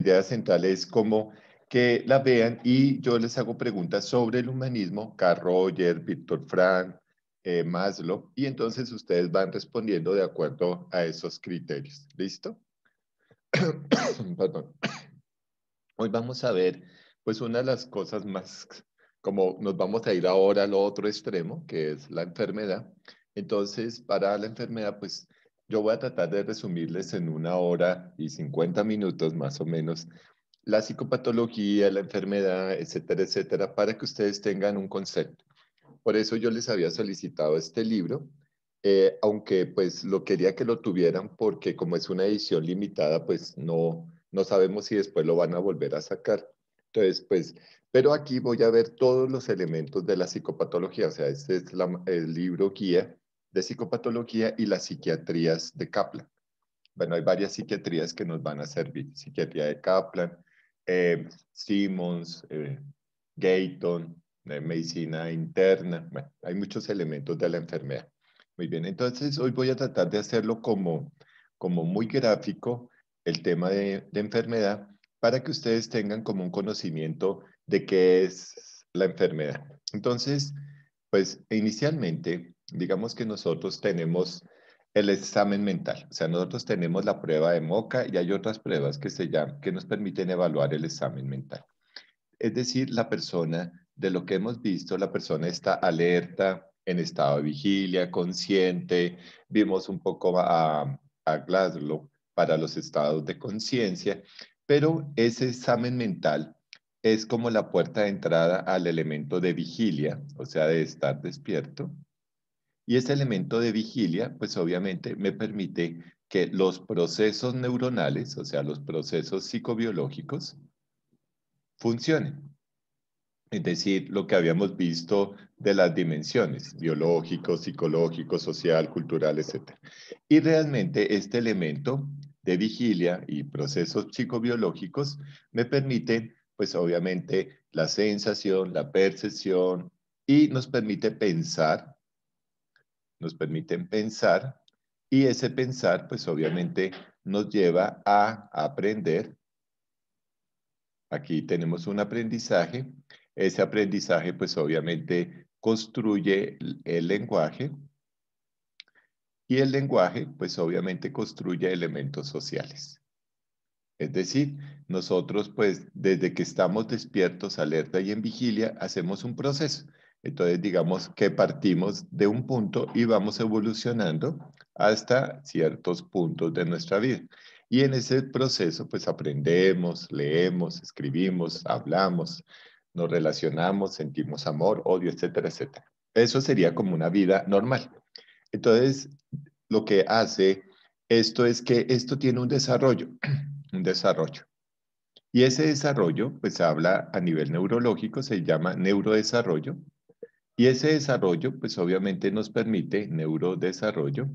idea central es como que la vean y yo les hago preguntas sobre el humanismo, Carl Roger, Víctor Frank, eh, Maslow, y entonces ustedes van respondiendo de acuerdo a esos criterios. ¿Listo? Hoy vamos a ver, pues una de las cosas más, como nos vamos a ir ahora al otro extremo, que es la enfermedad. Entonces, para la enfermedad, pues yo voy a tratar de resumirles en una hora y 50 minutos más o menos la psicopatología, la enfermedad, etcétera, etcétera, para que ustedes tengan un concepto. Por eso yo les había solicitado este libro, eh, aunque pues lo quería que lo tuvieran porque como es una edición limitada, pues no, no sabemos si después lo van a volver a sacar. Entonces, pues, pero aquí voy a ver todos los elementos de la psicopatología, o sea, este es el libro guía de psicopatología y las psiquiatrías de Kaplan. Bueno, hay varias psiquiatrías que nos van a servir. Psiquiatría de Kaplan, eh, Simmons, eh, Gayton, eh, medicina interna. Bueno, hay muchos elementos de la enfermedad. Muy bien, entonces hoy voy a tratar de hacerlo como, como muy gráfico el tema de, de enfermedad para que ustedes tengan como un conocimiento de qué es la enfermedad. Entonces, pues inicialmente digamos que nosotros tenemos el examen mental, o sea, nosotros tenemos la prueba de MOCA y hay otras pruebas que, se que nos permiten evaluar el examen mental. Es decir, la persona, de lo que hemos visto, la persona está alerta, en estado de vigilia, consciente, vimos un poco a, a Glasgow para los estados de conciencia, pero ese examen mental es como la puerta de entrada al elemento de vigilia, o sea, de estar despierto, y ese elemento de vigilia, pues obviamente me permite que los procesos neuronales, o sea, los procesos psicobiológicos, funcionen. Es decir, lo que habíamos visto de las dimensiones, biológico, psicológico, social, cultural, etc. Y realmente este elemento de vigilia y procesos psicobiológicos me permite, pues obviamente, la sensación, la percepción y nos permite pensar nos permiten pensar y ese pensar pues obviamente nos lleva a aprender. Aquí tenemos un aprendizaje. Ese aprendizaje pues obviamente construye el lenguaje y el lenguaje pues obviamente construye elementos sociales. Es decir, nosotros pues desde que estamos despiertos, alerta y en vigilia hacemos un proceso entonces, digamos que partimos de un punto y vamos evolucionando hasta ciertos puntos de nuestra vida. Y en ese proceso, pues aprendemos, leemos, escribimos, hablamos, nos relacionamos, sentimos amor, odio, etcétera, etcétera. Eso sería como una vida normal. Entonces, lo que hace esto es que esto tiene un desarrollo, un desarrollo. Y ese desarrollo, pues habla a nivel neurológico, se llama neurodesarrollo, y ese desarrollo, pues obviamente nos permite, neurodesarrollo,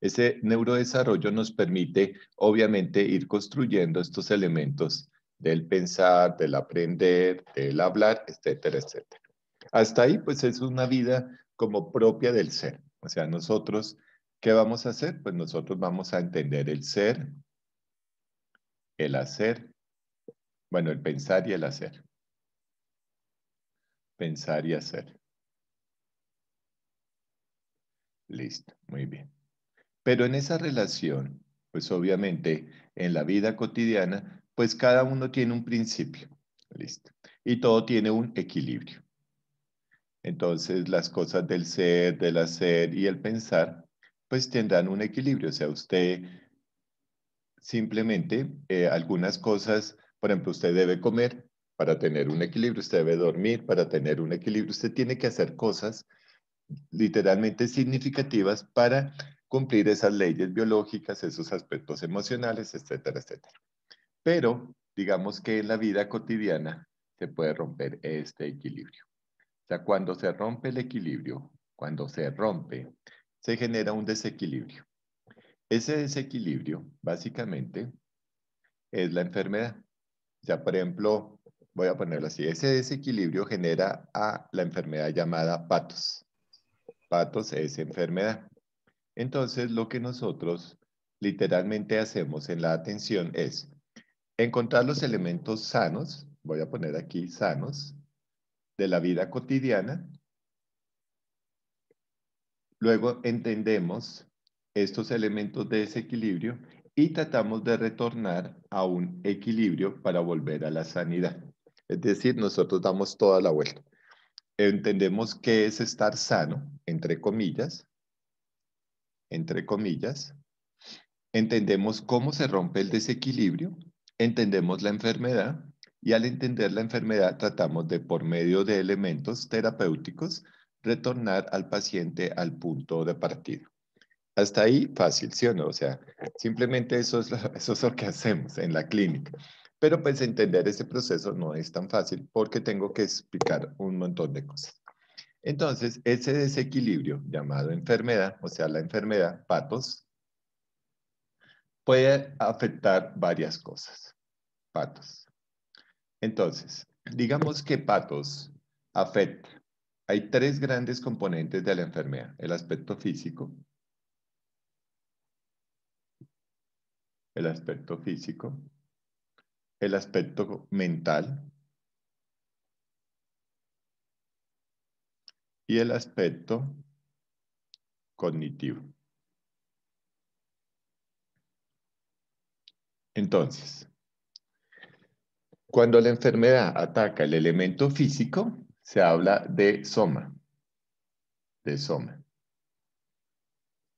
ese neurodesarrollo nos permite obviamente ir construyendo estos elementos del pensar, del aprender, del hablar, etcétera, etcétera. Hasta ahí, pues es una vida como propia del ser. O sea, nosotros, ¿qué vamos a hacer? Pues nosotros vamos a entender el ser, el hacer, bueno, el pensar y el hacer. Pensar y hacer. Listo, muy bien. Pero en esa relación, pues obviamente en la vida cotidiana, pues cada uno tiene un principio. Listo. Y todo tiene un equilibrio. Entonces las cosas del ser, del hacer y el pensar, pues tendrán un equilibrio. O sea, usted simplemente eh, algunas cosas, por ejemplo, usted debe comer para tener un equilibrio, usted debe dormir para tener un equilibrio, usted tiene que hacer cosas literalmente significativas para cumplir esas leyes biológicas, esos aspectos emocionales, etcétera, etcétera. Pero digamos que en la vida cotidiana se puede romper este equilibrio. O sea, cuando se rompe el equilibrio, cuando se rompe, se genera un desequilibrio. Ese desequilibrio, básicamente, es la enfermedad. ya por ejemplo, voy a ponerlo así, ese desequilibrio genera a la enfermedad llamada patos patos es enfermedad. Entonces, lo que nosotros literalmente hacemos en la atención es encontrar los elementos sanos, voy a poner aquí sanos, de la vida cotidiana. Luego entendemos estos elementos de desequilibrio y tratamos de retornar a un equilibrio para volver a la sanidad. Es decir, nosotros damos toda la vuelta. Entendemos qué es estar sano, entre comillas, entre comillas, entendemos cómo se rompe el desequilibrio, entendemos la enfermedad y al entender la enfermedad tratamos de, por medio de elementos terapéuticos, retornar al paciente al punto de partida. Hasta ahí fácil, ¿sí o no? O sea, simplemente eso es lo, eso es lo que hacemos en la clínica. Pero pues entender ese proceso no es tan fácil porque tengo que explicar un montón de cosas. Entonces, ese desequilibrio llamado enfermedad, o sea, la enfermedad, patos, puede afectar varias cosas. Patos. Entonces, digamos que patos afecta. Hay tres grandes componentes de la enfermedad. El aspecto físico. El aspecto físico. El aspecto mental y el aspecto cognitivo. Entonces, cuando la enfermedad ataca el elemento físico, se habla de soma. De soma.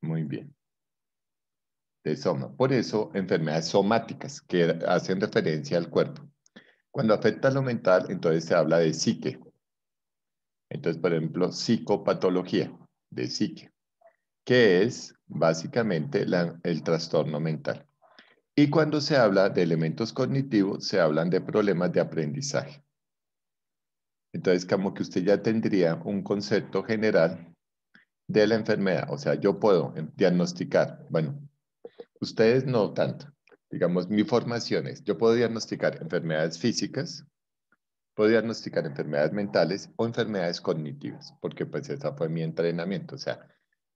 Muy bien. De soma. Por eso, enfermedades somáticas que hacen referencia al cuerpo. Cuando afecta a lo mental, entonces se habla de psique. Entonces, por ejemplo, psicopatología de psique, que es básicamente el trastorno mental. Y cuando se habla de elementos cognitivos, se hablan de problemas de aprendizaje. Entonces, como que usted ya tendría un concepto general de la enfermedad. O sea, yo puedo diagnosticar, bueno, ustedes no tanto. Digamos, mi formación es, yo puedo diagnosticar enfermedades físicas, o diagnosticar enfermedades mentales o enfermedades cognitivas, porque pues esa fue mi entrenamiento. O sea,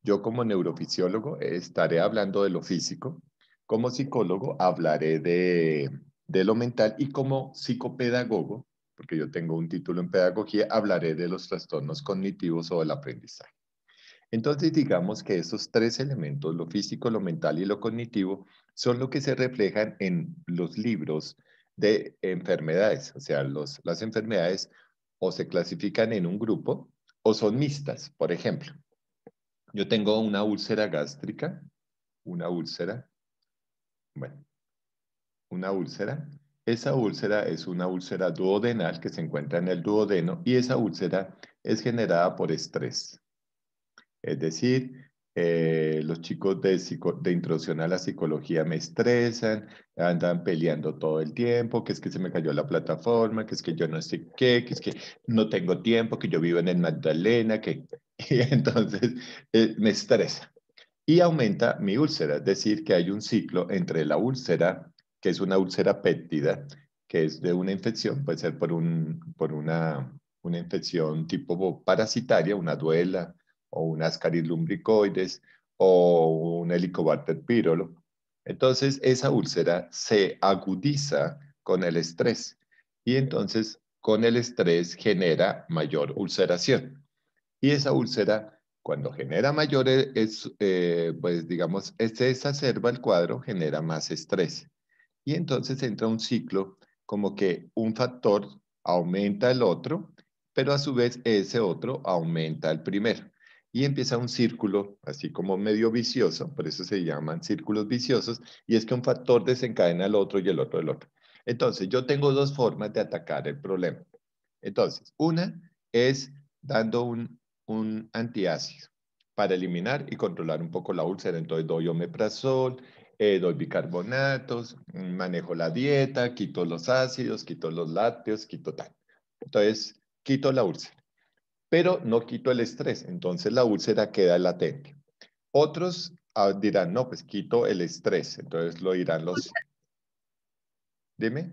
yo como neurofisiólogo eh, estaré hablando de lo físico, como psicólogo hablaré de, de lo mental y como psicopedagogo, porque yo tengo un título en pedagogía, hablaré de los trastornos cognitivos o del aprendizaje. Entonces digamos que esos tres elementos, lo físico, lo mental y lo cognitivo, son lo que se reflejan en los libros, de enfermedades. O sea, los, las enfermedades o se clasifican en un grupo o son mixtas. Por ejemplo, yo tengo una úlcera gástrica, una úlcera, bueno, una úlcera. Esa úlcera es una úlcera duodenal que se encuentra en el duodeno y esa úlcera es generada por estrés. Es decir, eh, los chicos de, de introducción a la psicología me estresan, andan peleando todo el tiempo, que es que se me cayó la plataforma, que es que yo no sé qué, que es que no tengo tiempo, que yo vivo en el Magdalena, que entonces eh, me estresa. Y aumenta mi úlcera, es decir, que hay un ciclo entre la úlcera, que es una úlcera péptida, que es de una infección, puede ser por, un, por una, una infección tipo parasitaria, una duela, o un Ascaris lumbricoides o un Helicobacter pylori, Entonces, esa úlcera se agudiza con el estrés y entonces con el estrés genera mayor ulceración. Y esa úlcera, cuando genera mayor, eh, es, eh, pues digamos, se exacerba el cuadro, genera más estrés. Y entonces entra un ciclo como que un factor aumenta el otro, pero a su vez ese otro aumenta el primero y empieza un círculo, así como medio vicioso, por eso se llaman círculos viciosos, y es que un factor desencadena al otro y el otro el otro. Entonces, yo tengo dos formas de atacar el problema. Entonces, una es dando un, un antiácido para eliminar y controlar un poco la úlcera. Entonces, doy omeprazol, eh, doy bicarbonatos, manejo la dieta, quito los ácidos, quito los lácteos, quito tal. Entonces, quito la úlcera pero no quito el estrés, entonces la úlcera queda latente. Otros ah, dirán, no, pues quito el estrés, entonces lo dirán los... Dime.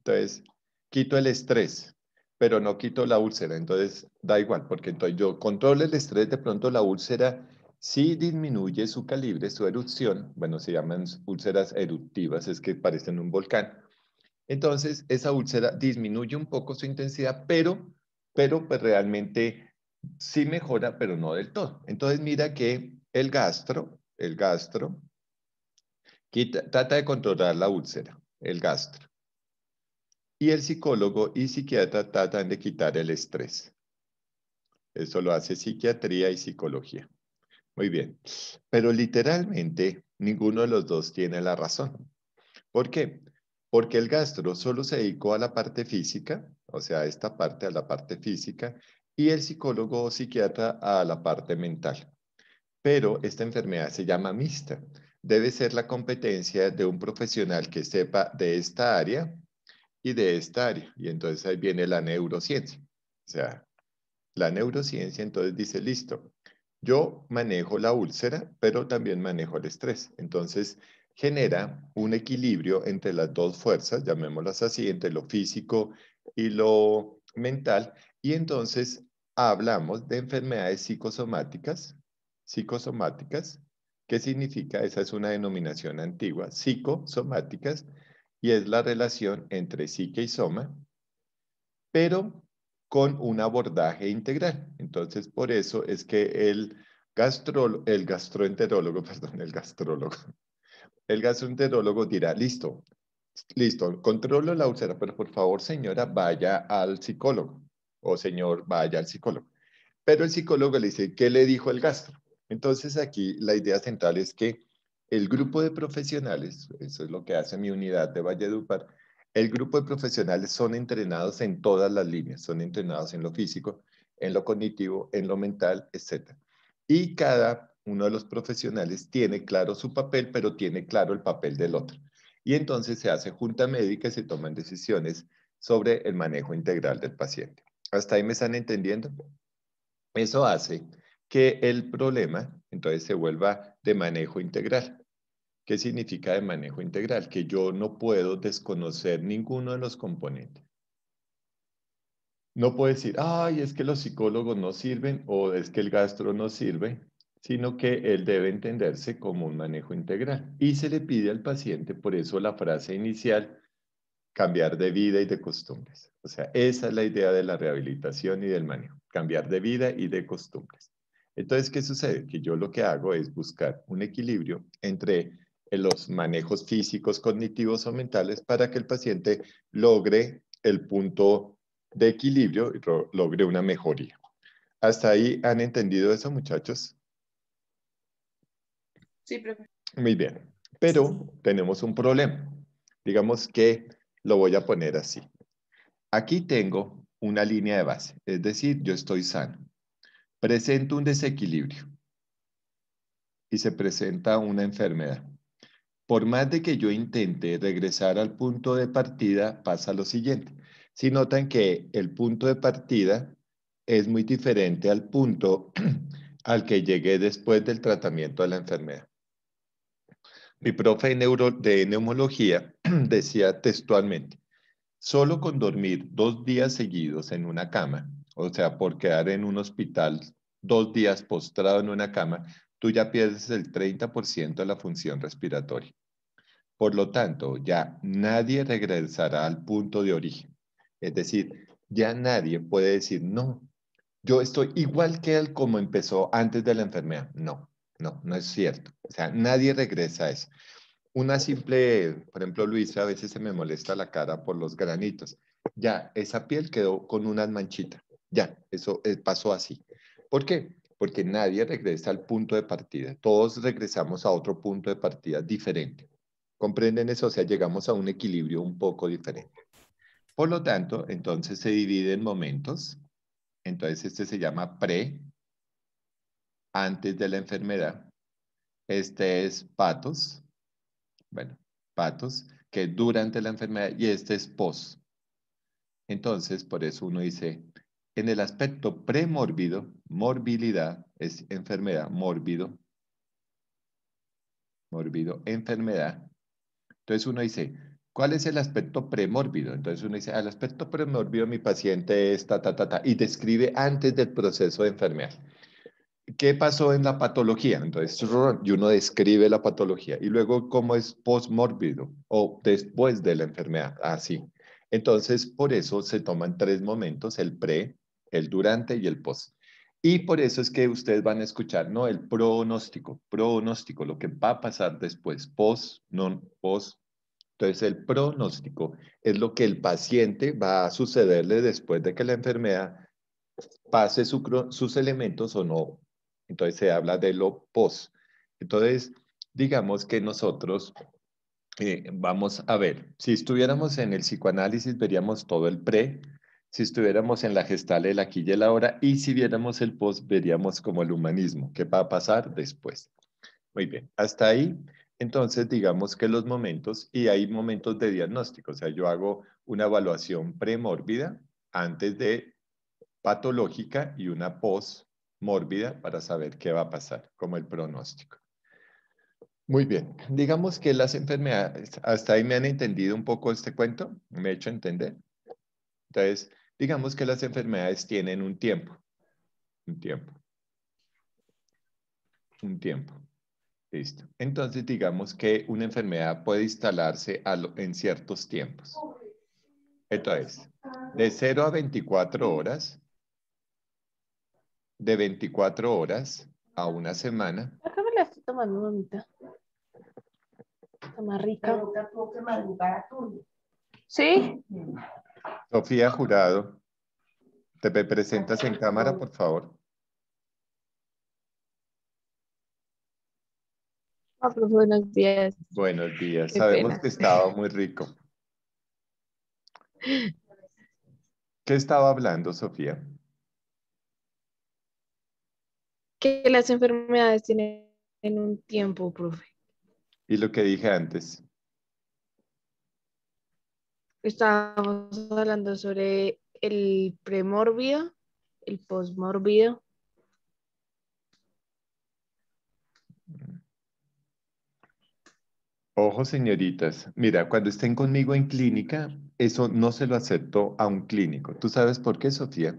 Entonces, quito el estrés, pero no quito la úlcera, entonces da igual, porque entonces yo controlo el estrés, de pronto la úlcera sí disminuye su calibre, su erupción, bueno, se llaman úlceras eruptivas, es que parecen un volcán. Entonces, esa úlcera disminuye un poco su intensidad, pero pero pues realmente sí mejora, pero no del todo. Entonces mira que el gastro, el gastro, trata de controlar la úlcera, el gastro. Y el psicólogo y psiquiatra tratan de quitar el estrés. Eso lo hace psiquiatría y psicología. Muy bien. Pero literalmente ninguno de los dos tiene la razón. ¿Por qué? porque el gastro solo se dedicó a la parte física, o sea, esta parte, a la parte física, y el psicólogo o psiquiatra a la parte mental. Pero esta enfermedad se llama mixta. Debe ser la competencia de un profesional que sepa de esta área y de esta área. Y entonces ahí viene la neurociencia. O sea, la neurociencia entonces dice, listo, yo manejo la úlcera, pero también manejo el estrés. Entonces, genera un equilibrio entre las dos fuerzas, llamémoslas así, entre lo físico y lo mental, y entonces hablamos de enfermedades psicosomáticas, psicosomáticas, ¿qué significa? Esa es una denominación antigua, psicosomáticas, y es la relación entre psique y soma, pero con un abordaje integral. Entonces, por eso es que el, el gastroenterólogo, perdón, el gastrólogo, el gastroenterólogo dirá, listo, listo, controlo la úlcera, pero por favor, señora, vaya al psicólogo o señor, vaya al psicólogo. Pero el psicólogo le dice, ¿qué le dijo el gastro? Entonces aquí la idea central es que el grupo de profesionales, eso es lo que hace mi unidad de Valledupar, el grupo de profesionales son entrenados en todas las líneas, son entrenados en lo físico, en lo cognitivo, en lo mental, etc. Y cada uno de los profesionales tiene claro su papel, pero tiene claro el papel del otro. Y entonces se hace junta médica y se toman decisiones sobre el manejo integral del paciente. ¿Hasta ahí me están entendiendo? Eso hace que el problema entonces se vuelva de manejo integral. ¿Qué significa de manejo integral? Que yo no puedo desconocer ninguno de los componentes. No puedo decir, ay, es que los psicólogos no sirven o es que el gastro no sirve, sino que él debe entenderse como un manejo integral. Y se le pide al paciente, por eso la frase inicial, cambiar de vida y de costumbres. O sea, esa es la idea de la rehabilitación y del manejo, cambiar de vida y de costumbres. Entonces, ¿qué sucede? Que yo lo que hago es buscar un equilibrio entre eh, los manejos físicos, cognitivos o mentales para que el paciente logre el punto de equilibrio y logre una mejoría. ¿Hasta ahí han entendido eso, muchachos? Sí, profe. Muy bien, pero tenemos un problema. Digamos que lo voy a poner así. Aquí tengo una línea de base, es decir, yo estoy sano. Presento un desequilibrio y se presenta una enfermedad. Por más de que yo intente regresar al punto de partida, pasa lo siguiente. Si notan que el punto de partida es muy diferente al punto al que llegué después del tratamiento de la enfermedad. Mi profe de, neumología decía textualmente, solo con dormir dos días seguidos en una cama, o sea, por quedar en un hospital dos días postrado en una cama, tú ya pierdes el 30% de la función respiratoria. Por lo tanto, ya nadie regresará al punto de origen. Es decir, ya nadie puede decir, no, yo estoy igual que él como empezó antes de la enfermedad. No, no, no es cierto. O sea, nadie regresa a eso. Una simple, por ejemplo, Luisa, a veces se me molesta la cara por los granitos. Ya, esa piel quedó con unas manchitas. Ya, eso eh, pasó así. ¿Por qué? Porque nadie regresa al punto de partida. Todos regresamos a otro punto de partida diferente. ¿Comprenden eso? O sea, llegamos a un equilibrio un poco diferente. Por lo tanto, entonces se divide en momentos. Entonces este se llama pre, antes de la enfermedad. Este es patos, bueno, patos, que durante la enfermedad y este es pos. Entonces, por eso uno dice, en el aspecto premórbido, morbilidad es enfermedad, mórbido, mórbido, enfermedad. Entonces uno dice, ¿cuál es el aspecto premórbido? Entonces uno dice, al aspecto premórbido mi paciente es ta, ta, ta, ta, y describe antes del proceso de enfermedad. ¿Qué pasó en la patología? Entonces, y uno describe la patología y luego cómo es postmórbido o después de la enfermedad, así. sí. Entonces, por eso se toman tres momentos, el pre, el durante y el post. Y por eso es que ustedes van a escuchar, ¿no? El pronóstico, pronóstico, lo que va a pasar después, post, non post. Entonces, el pronóstico es lo que el paciente va a sucederle después de que la enfermedad pase sus elementos o no entonces se habla de lo pos. Entonces, digamos que nosotros eh, vamos a ver, si estuviéramos en el psicoanálisis, veríamos todo el pre, si estuviéramos en la gestal, el aquí y el ahora, y si viéramos el pos, veríamos como el humanismo, qué va a pasar después. Muy bien, hasta ahí. Entonces, digamos que los momentos, y hay momentos de diagnóstico, o sea, yo hago una evaluación premórbida antes de patológica y una pos mórbida para saber qué va a pasar, como el pronóstico. Muy bien, digamos que las enfermedades, hasta ahí me han entendido un poco este cuento, me he hecho entender. Entonces, digamos que las enfermedades tienen un tiempo, un tiempo, un tiempo. Listo. Entonces, digamos que una enfermedad puede instalarse en ciertos tiempos. Entonces, de 0 a 24 horas, de 24 horas a una semana. Acá me la estoy tomando, mamita. Está más rica. Sí. Sofía Jurado, ¿te presentas en cámara, por favor? Ah, pues, buenos días. Buenos días. Sabemos que estaba muy rico. ¿Qué estaba hablando, Sofía? que las enfermedades tienen un tiempo, profe. Y lo que dije antes. Estábamos hablando sobre el premórbido, el posmórbido. Ojo, señoritas. Mira, cuando estén conmigo en clínica, eso no se lo acepto a un clínico. ¿Tú sabes por qué, Sofía?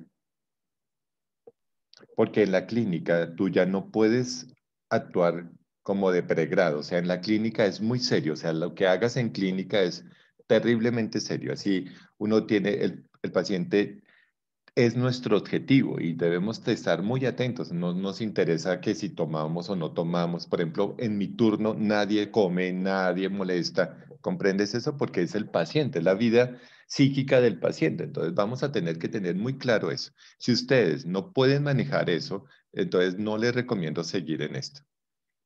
porque en la clínica tú ya no puedes actuar como de pregrado, o sea, en la clínica es muy serio, o sea, lo que hagas en clínica es terriblemente serio, así uno tiene, el, el paciente es nuestro objetivo y debemos estar muy atentos. No nos interesa que si tomamos o no tomamos. Por ejemplo, en mi turno nadie come, nadie molesta. ¿Comprendes eso? Porque es el paciente, la vida psíquica del paciente. Entonces vamos a tener que tener muy claro eso. Si ustedes no pueden manejar eso, entonces no les recomiendo seguir en esto.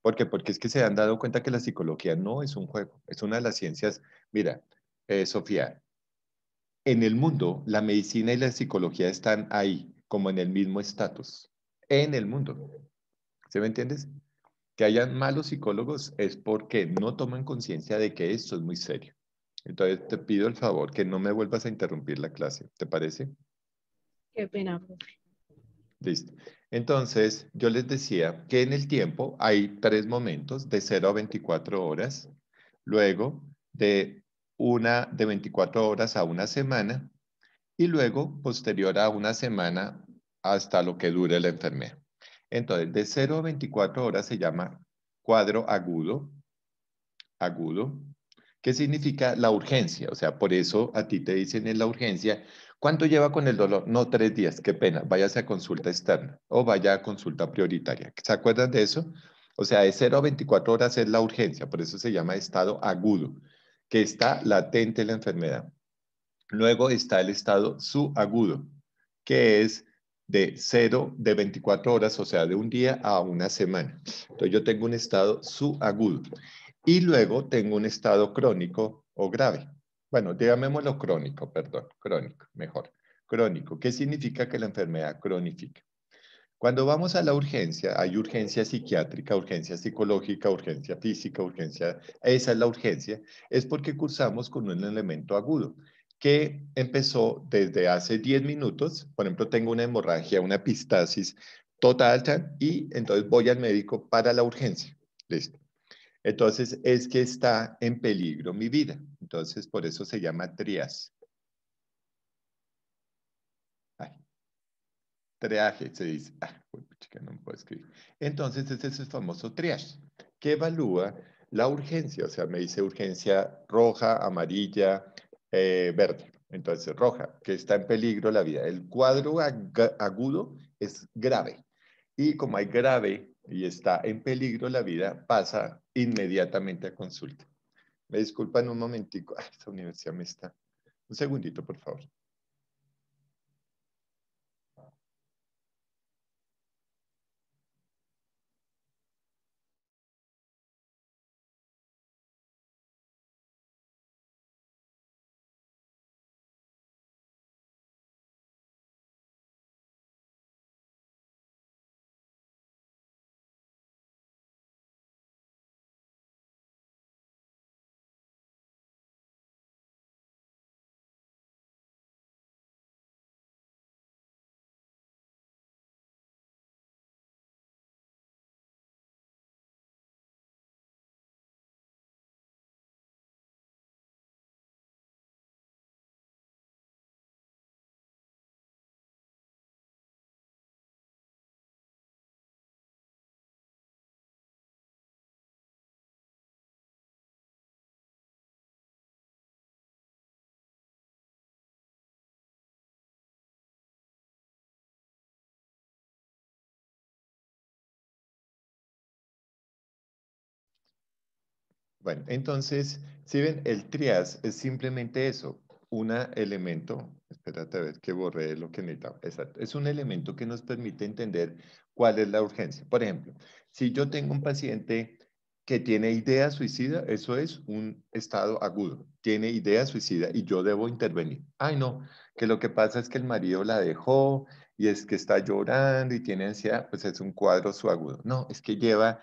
¿Por qué? Porque es que se han dado cuenta que la psicología no es un juego, es una de las ciencias. Mira, eh, Sofía, en el mundo, la medicina y la psicología están ahí, como en el mismo estatus, en el mundo. ¿Se me entiendes? Que hayan malos psicólogos es porque no toman conciencia de que esto es muy serio. Entonces te pido el favor que no me vuelvas a interrumpir la clase, ¿te parece? Qué pena, Listo. Entonces, yo les decía que en el tiempo hay tres momentos, de 0 a 24 horas, luego de una de 24 horas a una semana y luego posterior a una semana hasta lo que dure la enfermedad. Entonces, de 0 a 24 horas se llama cuadro agudo, agudo, que significa la urgencia. O sea, por eso a ti te dicen en la urgencia, ¿cuánto lleva con el dolor? No, tres días, qué pena, váyase a consulta externa o vaya a consulta prioritaria. ¿Se acuerdan de eso? O sea, de 0 a 24 horas es la urgencia, por eso se llama estado agudo que está latente la enfermedad. Luego está el estado subagudo, que es de cero de 24 horas, o sea, de un día a una semana. Entonces yo tengo un estado subagudo y luego tengo un estado crónico o grave. Bueno, llamémoslo crónico, perdón, crónico, mejor. Crónico, ¿qué significa que la enfermedad cronifica? Cuando vamos a la urgencia, hay urgencia psiquiátrica, urgencia psicológica, urgencia física, urgencia, esa es la urgencia, es porque cursamos con un elemento agudo que empezó desde hace 10 minutos, por ejemplo, tengo una hemorragia, una pistasis total, y entonces voy al médico para la urgencia. Listo. Entonces es que está en peligro mi vida. Entonces por eso se llama trias. triaje, se dice, ah, pues, no puedo escribir. Entonces, ese es el famoso triage, que evalúa la urgencia, o sea, me dice urgencia roja, amarilla, eh, verde. Entonces, roja, que está en peligro la vida. El cuadro agudo es grave. Y como hay grave y está en peligro la vida, pasa inmediatamente a consulta. Me disculpan un momentico. esta universidad me está. Un segundito, por favor. Bueno, entonces, si ven, el trias es simplemente eso, un elemento, espérate a ver que borré lo que necesitaba, exacto, es un elemento que nos permite entender cuál es la urgencia. Por ejemplo, si yo tengo un paciente que tiene idea suicida, eso es un estado agudo, tiene idea suicida y yo debo intervenir. Ay, no, que lo que pasa es que el marido la dejó y es que está llorando y tiene ansiedad, pues es un cuadro subagudo. No, es que lleva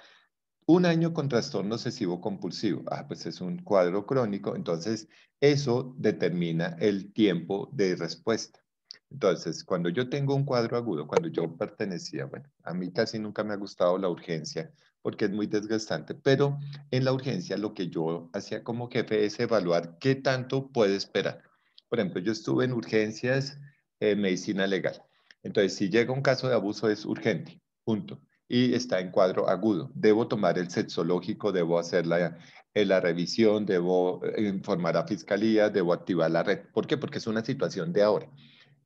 un año con trastorno obsesivo compulsivo. Ah, pues es un cuadro crónico, entonces eso determina el tiempo de respuesta. Entonces, cuando yo tengo un cuadro agudo, cuando yo pertenecía, bueno, a mí casi nunca me ha gustado la urgencia porque es muy desgastante, pero en la urgencia lo que yo hacía como jefe es evaluar qué tanto puede esperar. Por ejemplo, yo estuve en urgencias, eh, medicina legal. Entonces, si llega un caso de abuso es urgente, punto y está en cuadro agudo. Debo tomar el sexológico, debo hacer la, eh, la revisión, debo eh, informar a fiscalía, debo activar la red. ¿Por qué? Porque es una situación de ahora.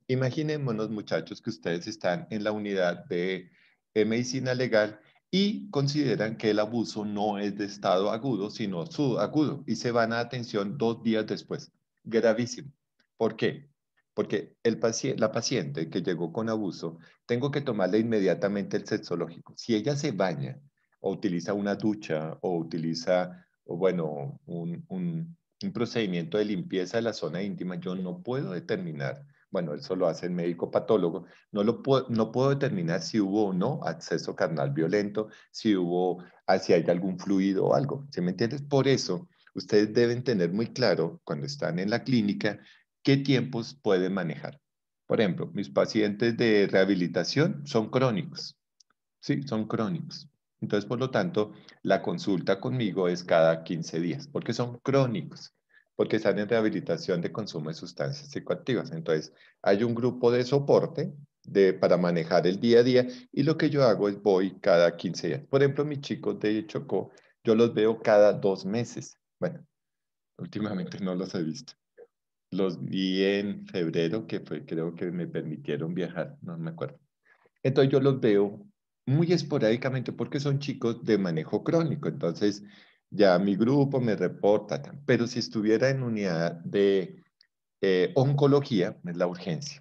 Imaginémonos, muchachos, que ustedes están en la unidad de medicina legal y consideran que el abuso no es de estado agudo, sino subagudo, y se van a atención dos días después. Gravísimo. ¿Por qué? Porque la paciente que llegó con abuso, tengo que tomarle inmediatamente el sexológico. Si ella se baña o utiliza una ducha o utiliza, bueno, un, procedimiento de limpieza de la zona íntima, yo no puedo determinar bueno, eso lo hace el médico patólogo, no, lo puedo, determinar si hubo o no acceso carnal violento, si hubo, ah, si hay algún fluido o algo, ¿Se me entiendes? Por eso, ustedes deben tener muy claro cuando están en la clínica qué tiempos pueden manejar. Por ejemplo, mis pacientes de rehabilitación son crónicos. Sí, son crónicos. Entonces, por lo tanto, la consulta conmigo es cada 15 días, porque son crónicos, porque están en rehabilitación de consumo de sustancias psicoactivas. Entonces, hay un grupo de soporte para manejar el día a día y lo que yo hago es voy cada 15 días. Por ejemplo, mis chicos de choco yo los veo cada dos meses. Bueno, últimamente no los he visto. Los vi en febrero, que fue, creo que me permitieron viajar, no me acuerdo. Entonces yo los veo muy esporádicamente porque son chicos de manejo crónico. Entonces ya mi grupo me reporta, pero si estuviera en unidad de eh, oncología, es la urgencia.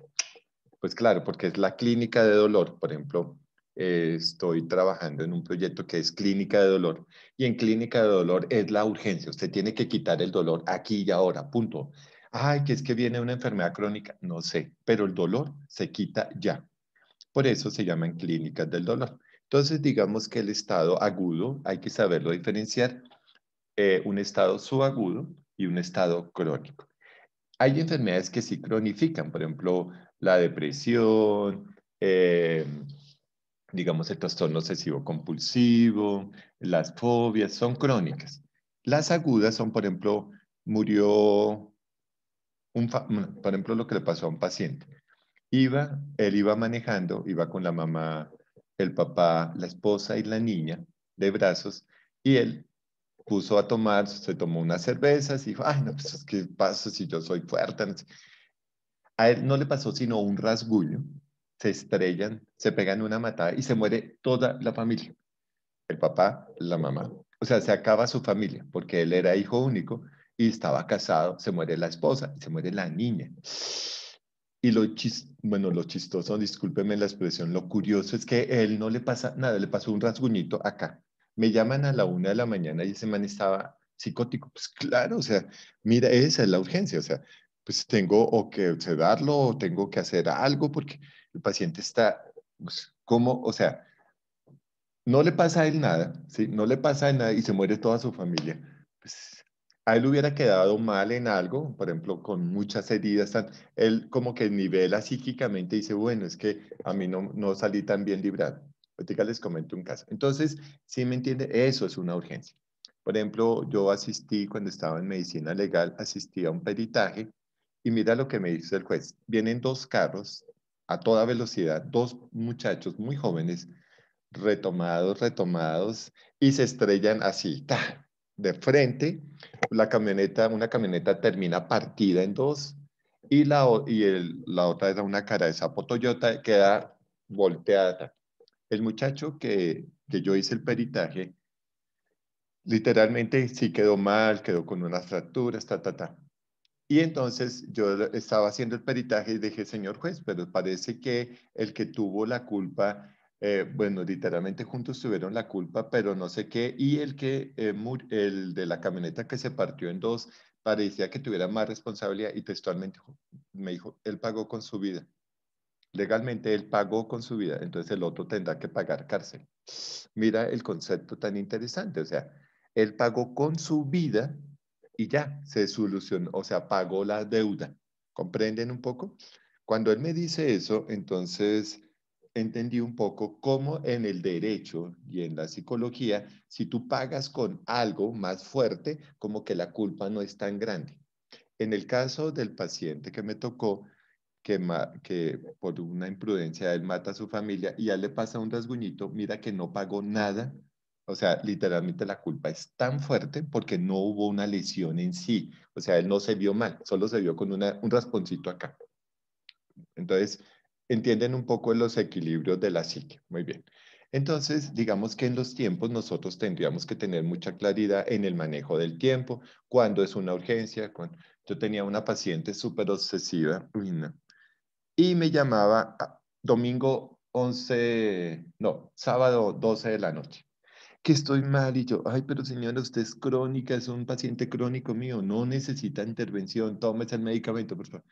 Pues claro, porque es la clínica de dolor. Por ejemplo, eh, estoy trabajando en un proyecto que es clínica de dolor y en clínica de dolor es la urgencia. Usted tiene que quitar el dolor aquí y ahora, punto ay, que es que viene una enfermedad crónica, no sé, pero el dolor se quita ya. Por eso se llaman clínicas del dolor. Entonces, digamos que el estado agudo hay que saberlo diferenciar, eh, un estado subagudo y un estado crónico. Hay enfermedades que sí cronifican, por ejemplo, la depresión, eh, digamos el trastorno obsesivo compulsivo, las fobias, son crónicas. Las agudas son, por ejemplo, murió un, mm, por ejemplo, lo que le pasó a un paciente. Iba, él iba manejando, iba con la mamá, el papá, la esposa y la niña de brazos, y él puso a tomar, se tomó unas cervezas y dijo, ay, no, pues qué pasa si yo soy fuerte. A él no le pasó sino un rasguño, se estrellan, se pegan una matada y se muere toda la familia, el papá, la mamá. O sea, se acaba su familia porque él era hijo único y estaba casado, se muere la esposa y se muere la niña. Y lo, bueno, lo chistoso, discúlpeme la expresión, lo curioso es que él no le pasa nada, le pasó un rasguñito acá. Me llaman a la una de la mañana y ese man estaba psicótico. Pues claro, o sea, mira, esa es la urgencia, o sea, pues tengo o que sedarlo o tengo que hacer algo porque el paciente está, pues, como, o sea, no le pasa a él nada, ¿sí? No le pasa a él nada y se muere toda su familia. Pues a él hubiera quedado mal en algo, por ejemplo, con muchas heridas, él como que nivela psíquicamente y dice, bueno, es que a mí no, no salí tan bien librado. Ahorita les comento un caso. Entonces, si ¿sí me entiende, eso es una urgencia. Por ejemplo, yo asistí cuando estaba en medicina legal, asistí a un peritaje y mira lo que me dice el juez. Vienen dos carros a toda velocidad, dos muchachos muy jóvenes, retomados, retomados, y se estrellan así, ta, de frente, la camioneta, una camioneta termina partida en dos y la, y la otra era una cara de sapo Toyota, queda volteada. El muchacho que, que yo hice el peritaje, literalmente sí quedó mal, quedó con unas fracturas, ta, ta, ta. Y entonces yo estaba haciendo el peritaje y dije, señor juez, pero parece que el que tuvo la culpa eh, bueno, literalmente juntos tuvieron la culpa, pero no sé qué, y el, que, eh, el de la camioneta que se partió en dos parecía que tuviera más responsabilidad y textualmente me dijo, él pagó con su vida. Legalmente él pagó con su vida, entonces el otro tendrá que pagar cárcel. Mira el concepto tan interesante, o sea, él pagó con su vida y ya se solucionó, o sea, pagó la deuda. ¿Comprenden un poco? Cuando él me dice eso, entonces entendí un poco cómo en el derecho y en la psicología, si tú pagas con algo más fuerte, como que la culpa no es tan grande. En el caso del paciente que me tocó, que, que por una imprudencia él mata a su familia y ya le pasa un rasguñito, mira que no pagó nada. O sea, literalmente la culpa es tan fuerte porque no hubo una lesión en sí. O sea, él no se vio mal, solo se vio con una, un rasponcito acá. Entonces, entienden un poco los equilibrios de la psique. Muy bien. Entonces, digamos que en los tiempos nosotros tendríamos que tener mucha claridad en el manejo del tiempo, cuando es una urgencia. Yo tenía una paciente súper obsesiva y me llamaba ah, domingo 11, no, sábado 12 de la noche, que estoy mal y yo, ay, pero señora, usted es crónica, es un paciente crónico mío, no necesita intervención, tómese el medicamento, por favor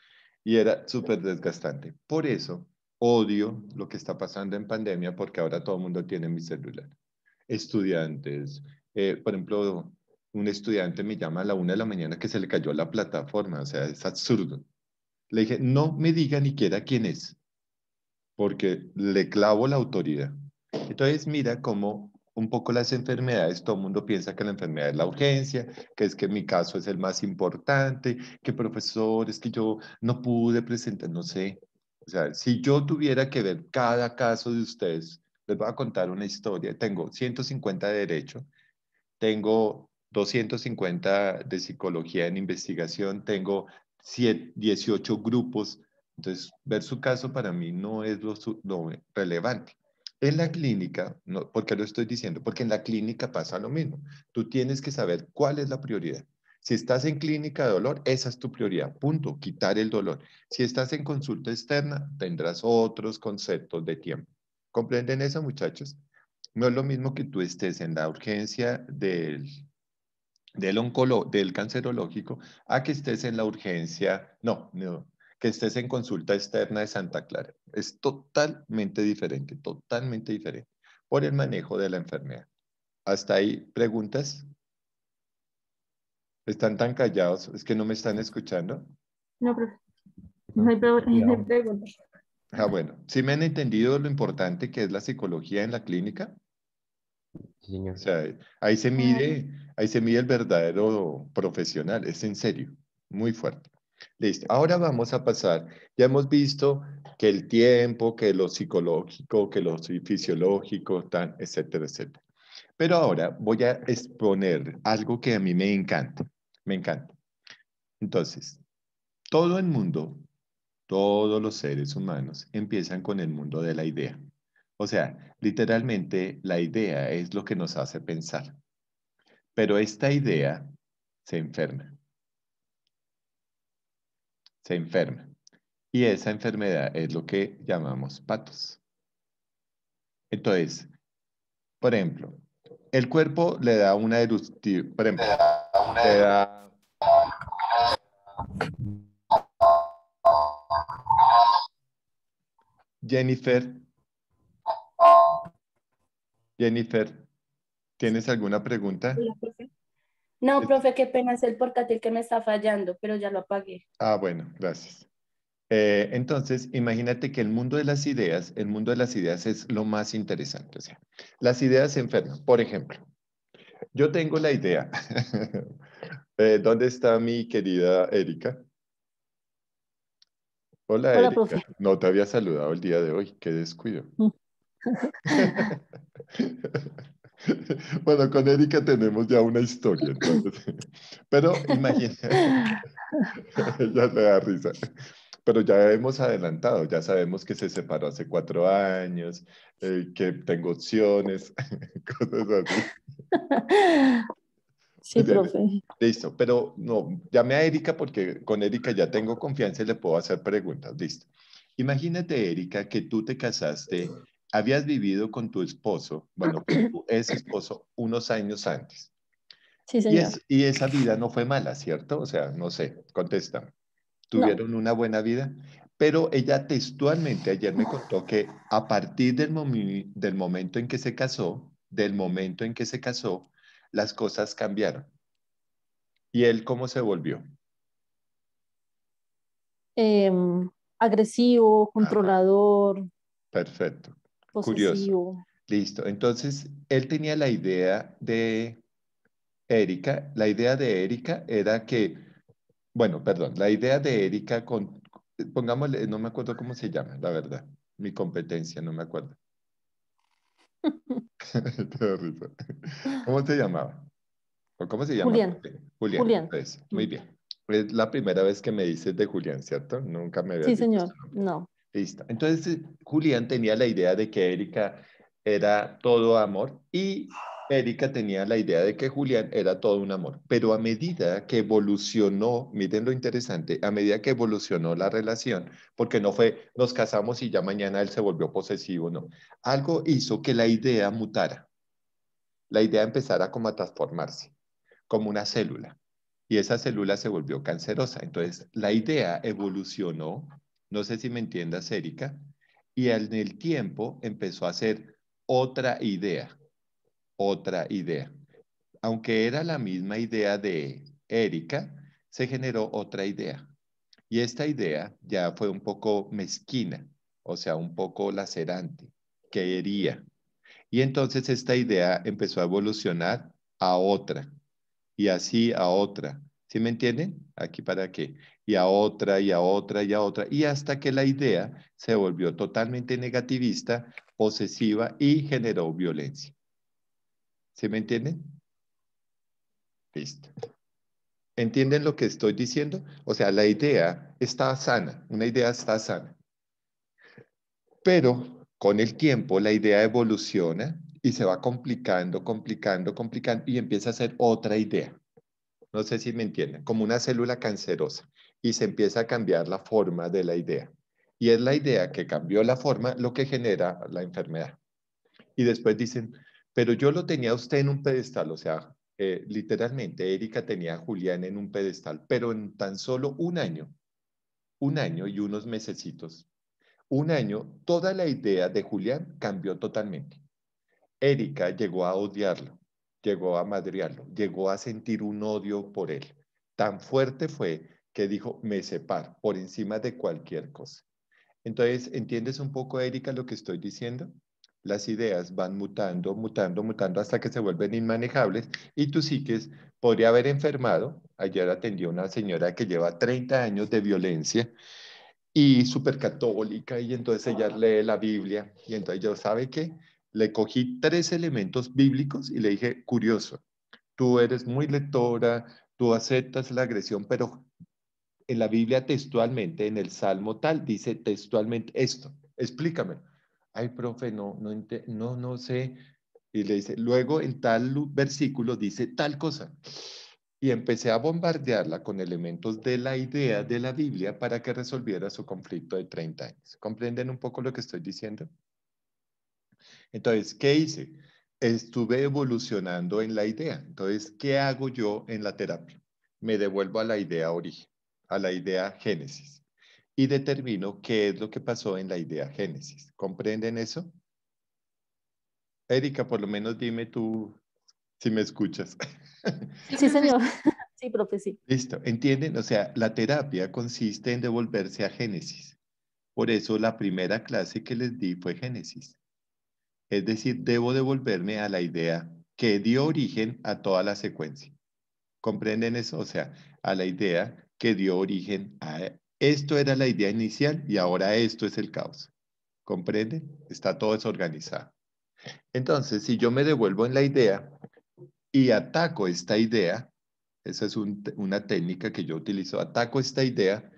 y era súper desgastante. Por eso odio lo que está pasando en pandemia porque ahora todo el mundo tiene mi celular. Estudiantes, eh, por ejemplo, un estudiante me llama a la una de la mañana que se le cayó la plataforma, o sea, es absurdo. Le dije, no me diga ni quiera quién es, porque le clavo la autoridad. Entonces, mira cómo un poco las enfermedades, todo el mundo piensa que la enfermedad es la urgencia, que es que mi caso es el más importante, que profesor, es que yo no pude presentar, no sé. O sea, si yo tuviera que ver cada caso de ustedes, les voy a contar una historia. Tengo 150 de derecho, tengo 250 de psicología en investigación, tengo 18 grupos. Entonces, ver su caso para mí no es lo, lo relevante. En la clínica, no, ¿por qué lo estoy diciendo? Porque en la clínica pasa lo mismo. Tú tienes que saber cuál es la prioridad. Si estás en clínica de dolor, esa es tu prioridad, punto, quitar el dolor. Si estás en consulta externa, tendrás otros conceptos de tiempo. ¿Comprenden eso, muchachos? No es lo mismo que tú estés en la urgencia del, del, oncolo, del cancerológico a que estés en la urgencia, no, no, que estés en consulta externa de Santa Clara. Es totalmente diferente, totalmente diferente por el manejo de la enfermedad. Hasta ahí, preguntas. ¿Están tan callados? ¿Es que no me están escuchando? No, profesor No hay, preguntas. Ah, bueno. ¿Sí me han entendido lo importante que es la psicología en la clínica? señor. O sea, ahí se mide, ah. ahí se mide el verdadero profesional. Es en serio, muy fuerte. Listo. Ahora vamos a pasar. Ya hemos visto que el tiempo, que lo psicológico, que lo fisiológico, tan, etcétera, etcétera. Pero ahora voy a exponer algo que a mí me encanta. Me encanta. Entonces, todo el mundo, todos los seres humanos empiezan con el mundo de la idea. O sea, literalmente la idea es lo que nos hace pensar. Pero esta idea se enferma se enferma. Y esa enfermedad es lo que llamamos patos. Entonces, por ejemplo, el cuerpo le da una erupción, por ejemplo, Jennifer, Jennifer, ¿tienes alguna pregunta? No, eh, profe, qué pena, es el portátil que me está fallando, pero ya lo apagué. Ah, bueno, gracias. Eh, entonces, imagínate que el mundo de las ideas, el mundo de las ideas es lo más interesante. O sea, las ideas se enferman. Por ejemplo, yo tengo la idea. Eh, ¿Dónde está mi querida Erika? Hola, Erika. No te había saludado el día de hoy. Qué descuido. Mm. Bueno, con Erika tenemos ya una historia, Pero imagínate. Ella le da risa. Pero ya hemos adelantado, ya sabemos que se separó hace cuatro años, eh, que tengo opciones, cosas así. Sí, profe. Listo, pero no, llamé a Erika porque con Erika ya tengo confianza y le puedo hacer preguntas, listo. Imagínate, Erika, que tú te casaste habías vivido con tu esposo, bueno, con tu ex esposo, unos años antes. Sí, señor. Y, esa vida no fue mala, ¿cierto? O sea, no sé, contesta. ¿Tuvieron una buena vida? Pero ella textualmente ayer me contó que a partir del, del momento en que se casó, del momento en que se casó, las cosas cambiaron. ¿Y él cómo se volvió? Em, agresivo, controlador. Perfecto. Curioso. Listo. Entonces, él tenía la idea de Erika. La idea de Erika era que, bueno, perdón, la idea de Erika, con, pongámosle, no me acuerdo cómo se llama, la verdad. Mi competencia, no me acuerdo. ¿Cómo se llamaba? ¿Cómo se llama? Julián. Julián. muy bien. Es la primera vez que me dices de Julián, ¿cierto? Nunca me había Sí, señor. No. Listo. Entonces, Julián tenía la idea de que Erika era todo amor y Erika tenía la idea de que Julián era todo un amor. Pero a medida que evolucionó, miren lo interesante, a medida que evolucionó la relación, porque no fue nos casamos y ya mañana él se volvió posesivo, no. Algo hizo que la idea mutara. La idea empezara como a transformarse, como una célula. Y esa célula se volvió cancerosa. Entonces, la idea evolucionó no sé si me entiendas, Erika, y en el tiempo empezó a hacer otra idea, otra idea. Aunque era la misma idea de Erika, se generó otra idea. Y esta idea ya fue un poco mezquina, o sea, un poco lacerante, que hería. Y entonces esta idea empezó a evolucionar a otra, y así a otra, ¿Sí me entienden? Aquí para qué. Y a otra, y a otra, y a otra. Y hasta que la idea se volvió totalmente negativista, posesiva y generó violencia. ¿Se me entienden? Listo. ¿Entienden lo que estoy diciendo? O sea, la idea está sana, una idea está sana. Pero con el tiempo la idea evoluciona y se va complicando, complicando, complicando y empieza a ser otra idea no sé si me entienden, como una célula cancerosa y se empieza a cambiar la forma de la idea. Y es la idea que cambió la forma lo que genera la enfermedad. Y después dicen, pero yo lo tenía usted en un pedestal, o sea, eh, literalmente Erika tenía a Julián en un pedestal, pero en tan solo un año, un año y unos mesecitos, un año, toda la idea de Julián cambió totalmente. Erika llegó a odiarlo, llegó a madriarlo, llegó a sentir un odio por él. Tan fuerte fue que dijo, me separo por encima de cualquier cosa. Entonces, ¿entiendes un poco, Erika, lo que estoy diciendo? Las ideas van mutando, mutando, mutando hasta que se vuelven inmanejables y tú sí que podría haber enfermado. Ayer atendió una señora que lleva 30 años de violencia y súper católica y entonces ella lee la Biblia y entonces yo, ¿sabe qué? le cogí tres elementos bíblicos y le dije, curioso, tú eres muy lectora, tú aceptas la agresión, pero en la Biblia textualmente, en el Salmo tal, dice textualmente esto, explícame. Ay, profe, no, no, no, sé. Y le dice, luego en tal versículo dice tal cosa. Y empecé a bombardearla con elementos de la idea de la Biblia para que resolviera su conflicto de 30 años. ¿Comprenden un poco lo que estoy diciendo? Entonces, ¿qué hice? Estuve evolucionando en la idea. Entonces, ¿qué hago yo en la terapia? Me devuelvo a la idea origen, a la idea génesis, y determino qué es lo que pasó en la idea génesis. ¿Comprenden eso? Erika, por lo menos dime tú si me escuchas. Sí, señor. Sí, profe, sí. Listo, ¿entienden? O sea, la terapia consiste en devolverse a Génesis. Por eso la primera clase que les di fue Génesis es decir, debo devolverme a la idea que dio origen a toda la secuencia. ¿Comprenden eso? O sea, a la idea que dio origen a... Esto era la idea inicial y ahora esto es el caos. ¿Comprenden? Está todo desorganizado. Entonces, si yo me devuelvo en la idea y ataco esta idea, esa es una técnica que yo utilizo, ataco esta idea,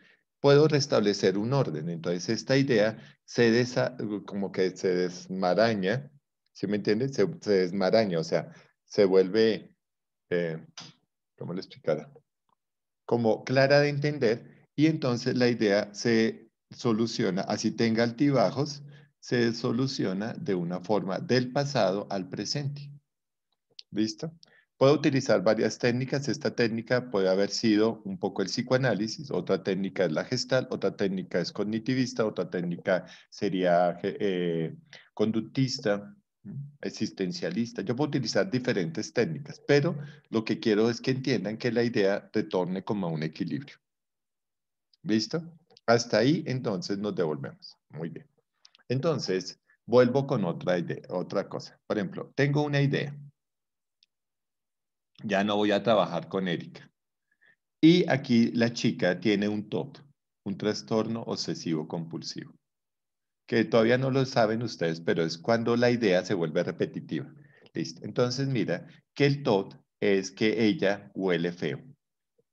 puedo restablecer un orden. Entonces, esta idea se como que se desmaraña, ¿sí me entienden? Se, desmaraña, o sea, se vuelve, eh, ¿cómo lo explicara? Como clara de entender y entonces la idea se soluciona, así tenga altibajos, se soluciona de una forma del pasado al presente. ¿Listo? Puedo utilizar varias técnicas. Esta técnica puede haber sido un poco el psicoanálisis, otra técnica es la gestal, otra técnica es cognitivista, otra técnica sería eh, eh, conductista, existencialista. Yo puedo utilizar diferentes técnicas, pero lo que quiero es que entiendan que la idea retorne como a un equilibrio. ¿Listo? Hasta ahí entonces nos devolvemos. Muy bien. Entonces, vuelvo con otra idea, otra cosa. Por ejemplo, tengo una idea ya no voy a trabajar con Erika. Y aquí la chica tiene un TOT, un trastorno obsesivo compulsivo, que todavía no lo saben ustedes, pero es cuando la idea se vuelve repetitiva. Listo. Entonces mira que el TOT es que ella huele feo.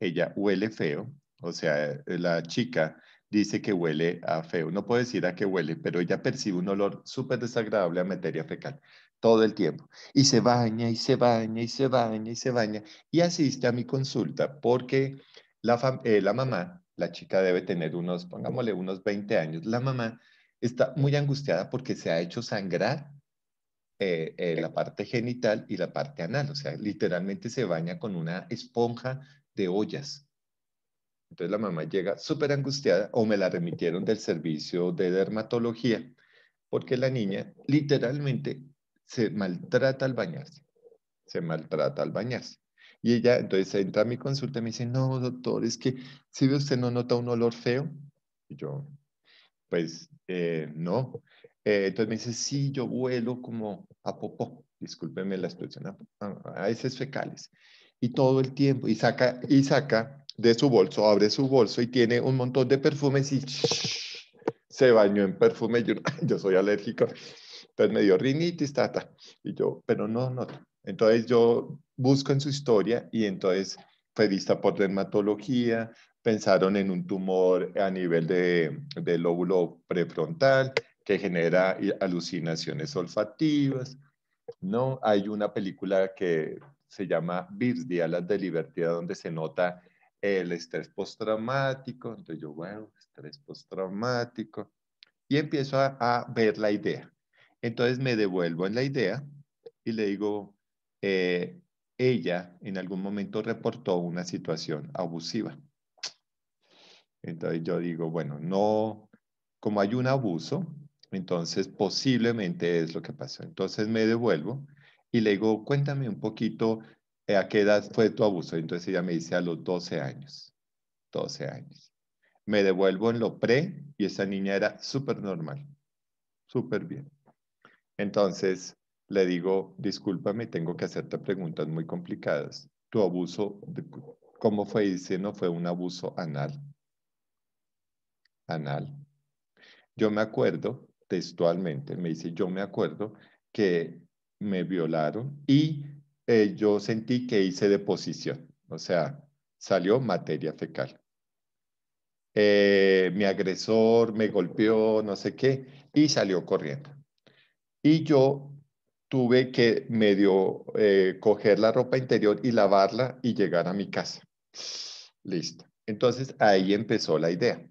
Ella huele feo, o sea, la chica dice que huele a feo. No puedo decir a qué huele, pero ella percibe un olor súper desagradable a materia fecal todo el tiempo. Y se baña y se baña y se baña y se baña y asiste a mi consulta porque la, eh, la mamá, la chica debe tener unos, pongámosle unos 20 años, la mamá está muy angustiada porque se ha hecho sangrar eh, eh, la parte genital y la parte anal, o sea, literalmente se baña con una esponja de ollas. Entonces la mamá llega súper angustiada o me la remitieron del servicio de dermatología porque la niña literalmente se maltrata al bañarse, se maltrata al bañarse. Y ella entonces entra a mi consulta y me dice, no, doctor, es que si usted no nota un olor feo. Y yo, pues eh, no. Eh, entonces me dice, sí, yo vuelo como a popó, discúlpeme la expresión, a, a, fecales. Y todo el tiempo, y saca, y saca de su bolso, abre su bolso y tiene un montón de perfumes y se bañó en perfume. Yo, yo soy alérgico pero me dio rinitis, Y yo, pero no, no. Entonces yo busco en su historia y entonces fue vista por dermatología, pensaron en un tumor a nivel de, del lóbulo prefrontal que genera alucinaciones olfativas. No, hay una película que se llama Birds, alas de Libertad, donde se nota el estrés postraumático. Entonces yo, bueno, estrés postraumático. Y empiezo a ver la idea. Entonces me devuelvo en la idea y le digo, eh, ella en algún momento reportó una situación abusiva. Entonces yo digo, bueno, no, como hay un abuso, entonces posiblemente es lo que pasó. Entonces me devuelvo y le digo, cuéntame un poquito eh, a qué edad fue tu abuso. Entonces ella me dice a los 12 años, 12 años. Me devuelvo en lo pre y esa niña era súper normal, súper bien. Entonces le digo, discúlpame, tengo que hacerte preguntas muy complicadas. Tu abuso, ¿cómo fue? Dice, no fue un abuso anal. Anal. Yo me acuerdo textualmente, me dice, yo me acuerdo que me violaron y eh, yo sentí que hice deposición, o sea, salió materia fecal. Eh, mi agresor me golpeó, no sé qué, y salió corriendo y yo tuve que medio eh, coger la ropa interior y lavarla y llegar a mi casa. Listo. Entonces ahí empezó la idea.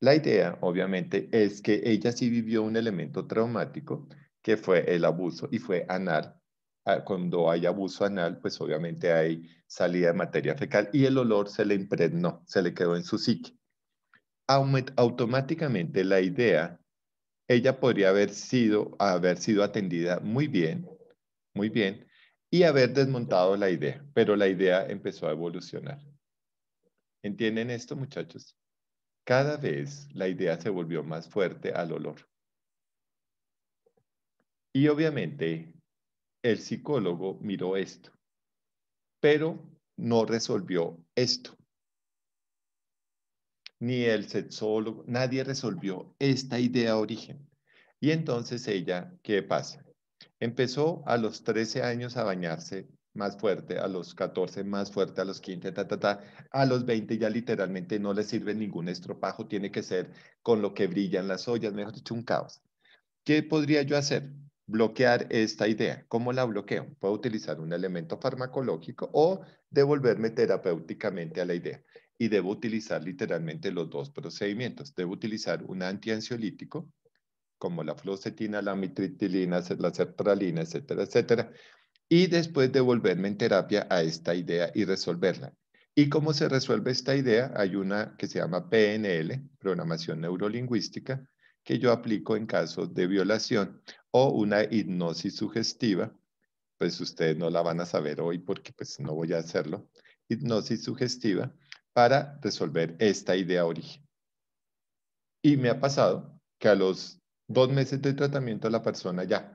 La idea, obviamente, es que ella sí vivió un elemento traumático, que fue el abuso y fue anal. Ah, cuando hay abuso anal, pues obviamente hay salida de materia fecal y el olor se le impregnó, se le quedó en su psique. Automáticamente la idea ella podría haber sido, haber sido atendida muy bien, muy bien, y haber desmontado la idea, pero la idea empezó a evolucionar. ¿Entienden esto, muchachos? Cada vez la idea se volvió más fuerte al olor. Y obviamente el psicólogo miró esto, pero no resolvió esto ni el sexólogo, nadie resolvió esta idea origen. Y entonces ella, ¿qué pasa? Empezó a los 13 años a bañarse más fuerte, a los 14 más fuerte, a los 15, ta, ta, ta, a los 20 ya literalmente no le sirve ningún estropajo, tiene que ser con lo que brillan las ollas, mejor dicho, un caos. ¿Qué podría yo hacer? Bloquear esta idea. ¿Cómo la bloqueo? Puedo utilizar un elemento farmacológico o devolverme terapéuticamente a la idea y debo utilizar literalmente los dos procedimientos. Debo utilizar un antiansiolítico, como la flocetina, la mitritilina, la sertralina, etcétera, etcétera, y después devolverme en terapia a esta idea y resolverla. ¿Y cómo se resuelve esta idea? Hay una que se llama PNL, Programación Neurolingüística, que yo aplico en casos de violación o una hipnosis sugestiva, pues ustedes no la van a saber hoy porque pues no voy a hacerlo, hipnosis sugestiva, para resolver esta idea origen. Y me ha pasado que a los dos meses de tratamiento la persona ya,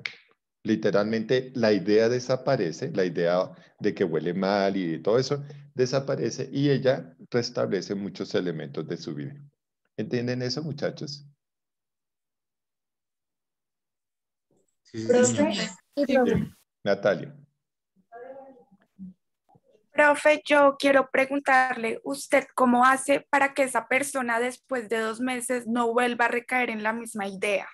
literalmente la idea desaparece, la idea de que huele mal y todo eso desaparece y ella restablece muchos elementos de su vida. ¿Entienden eso, muchachos? Natalia. Profe, yo quiero preguntarle, ¿usted cómo hace para que esa persona después de dos meses no vuelva a recaer en la misma idea?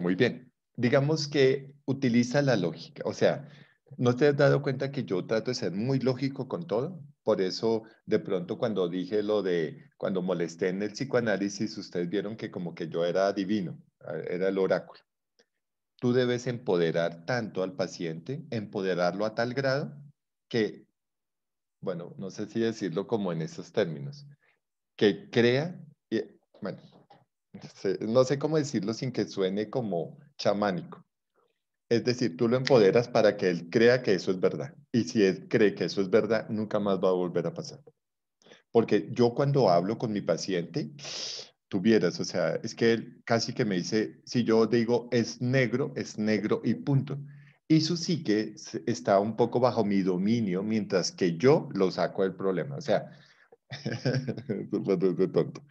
muy bien. Digamos que utiliza la lógica. O sea, ¿no te has dado cuenta que yo trato de ser muy lógico con todo? Por eso, de pronto, cuando dije lo de, cuando molesté en el psicoanálisis, ustedes vieron que como que yo era divino, era el oráculo. Tú debes empoderar tanto al paciente, empoderarlo a tal grado que bueno, no sé si decirlo como en esos términos, que crea, bueno, no sé cómo decirlo sin que suene como chamánico. Es decir, tú lo empoderas para que él crea que eso es verdad. Y si él cree que eso es verdad, nunca más va a volver a pasar. Porque yo cuando hablo con mi paciente, tuvieras, o sea, es que él casi que me dice, si yo digo es negro, es negro y punto y su psique está un poco bajo mi dominio mientras que yo lo saco del problema. O sea,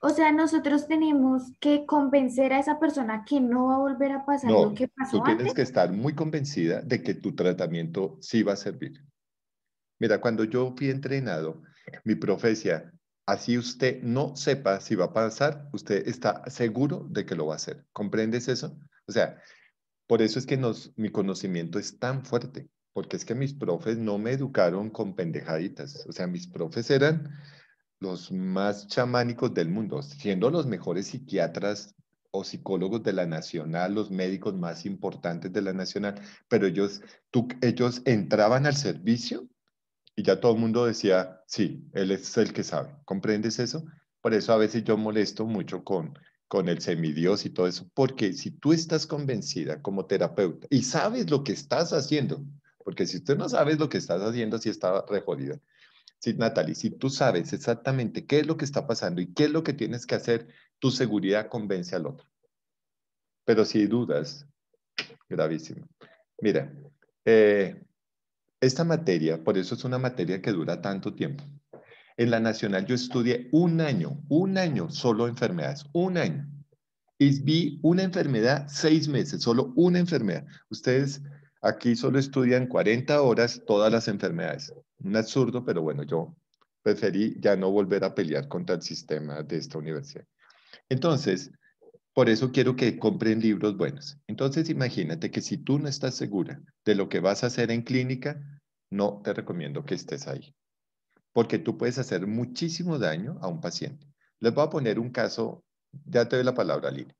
O sea, nosotros tenemos que convencer a esa persona que no va a volver a pasar lo que pasó. Tú tienes que estar muy convencida de que tu tratamiento sí va a servir. Mira, cuando yo fui entrenado, mi profecía, así usted no sepa si va a pasar, usted está seguro de que lo va a hacer. ¿Comprendes eso? O sea, por eso es que mi conocimiento es tan fuerte, porque es que mis profes no me educaron con pendejaditas. O sea, mis profes eran los más chamánicos del mundo, siendo los mejores psiquiatras o psicólogos de la nacional, los médicos más importantes de la nacional, pero ellos, tú, ellos entraban al servicio y ya todo el mundo decía, sí, él es el que sabe, ¿comprendes eso? Por eso a veces yo molesto mucho con con el semidios y todo eso, porque si tú estás convencida como terapeuta y sabes lo que estás haciendo, porque si usted no sabe lo que estás haciendo, si está re jodida. Sí, Natalie, si tú sabes exactamente qué es lo que está pasando y qué es lo que tienes que hacer, tu seguridad convence al otro. Pero si dudas, gravísimo. Mira, eh, esta materia, por eso es una materia que dura tanto tiempo, en la Nacional yo estudié un año, un año solo enfermedades, un año. Y vi una enfermedad seis meses, solo una enfermedad. Ustedes aquí solo estudian 40 horas todas las enfermedades. Un absurdo, pero bueno, yo preferí ya no volver a pelear contra el sistema de esta universidad. Entonces, por eso quiero que compren libros buenos. Entonces, imagínate que si tú no estás segura de lo que vas a hacer en clínica, no te recomiendo que estés ahí porque tú puedes hacer muchísimo daño a un paciente. Les voy a poner un caso, ya te doy la palabra, Lili.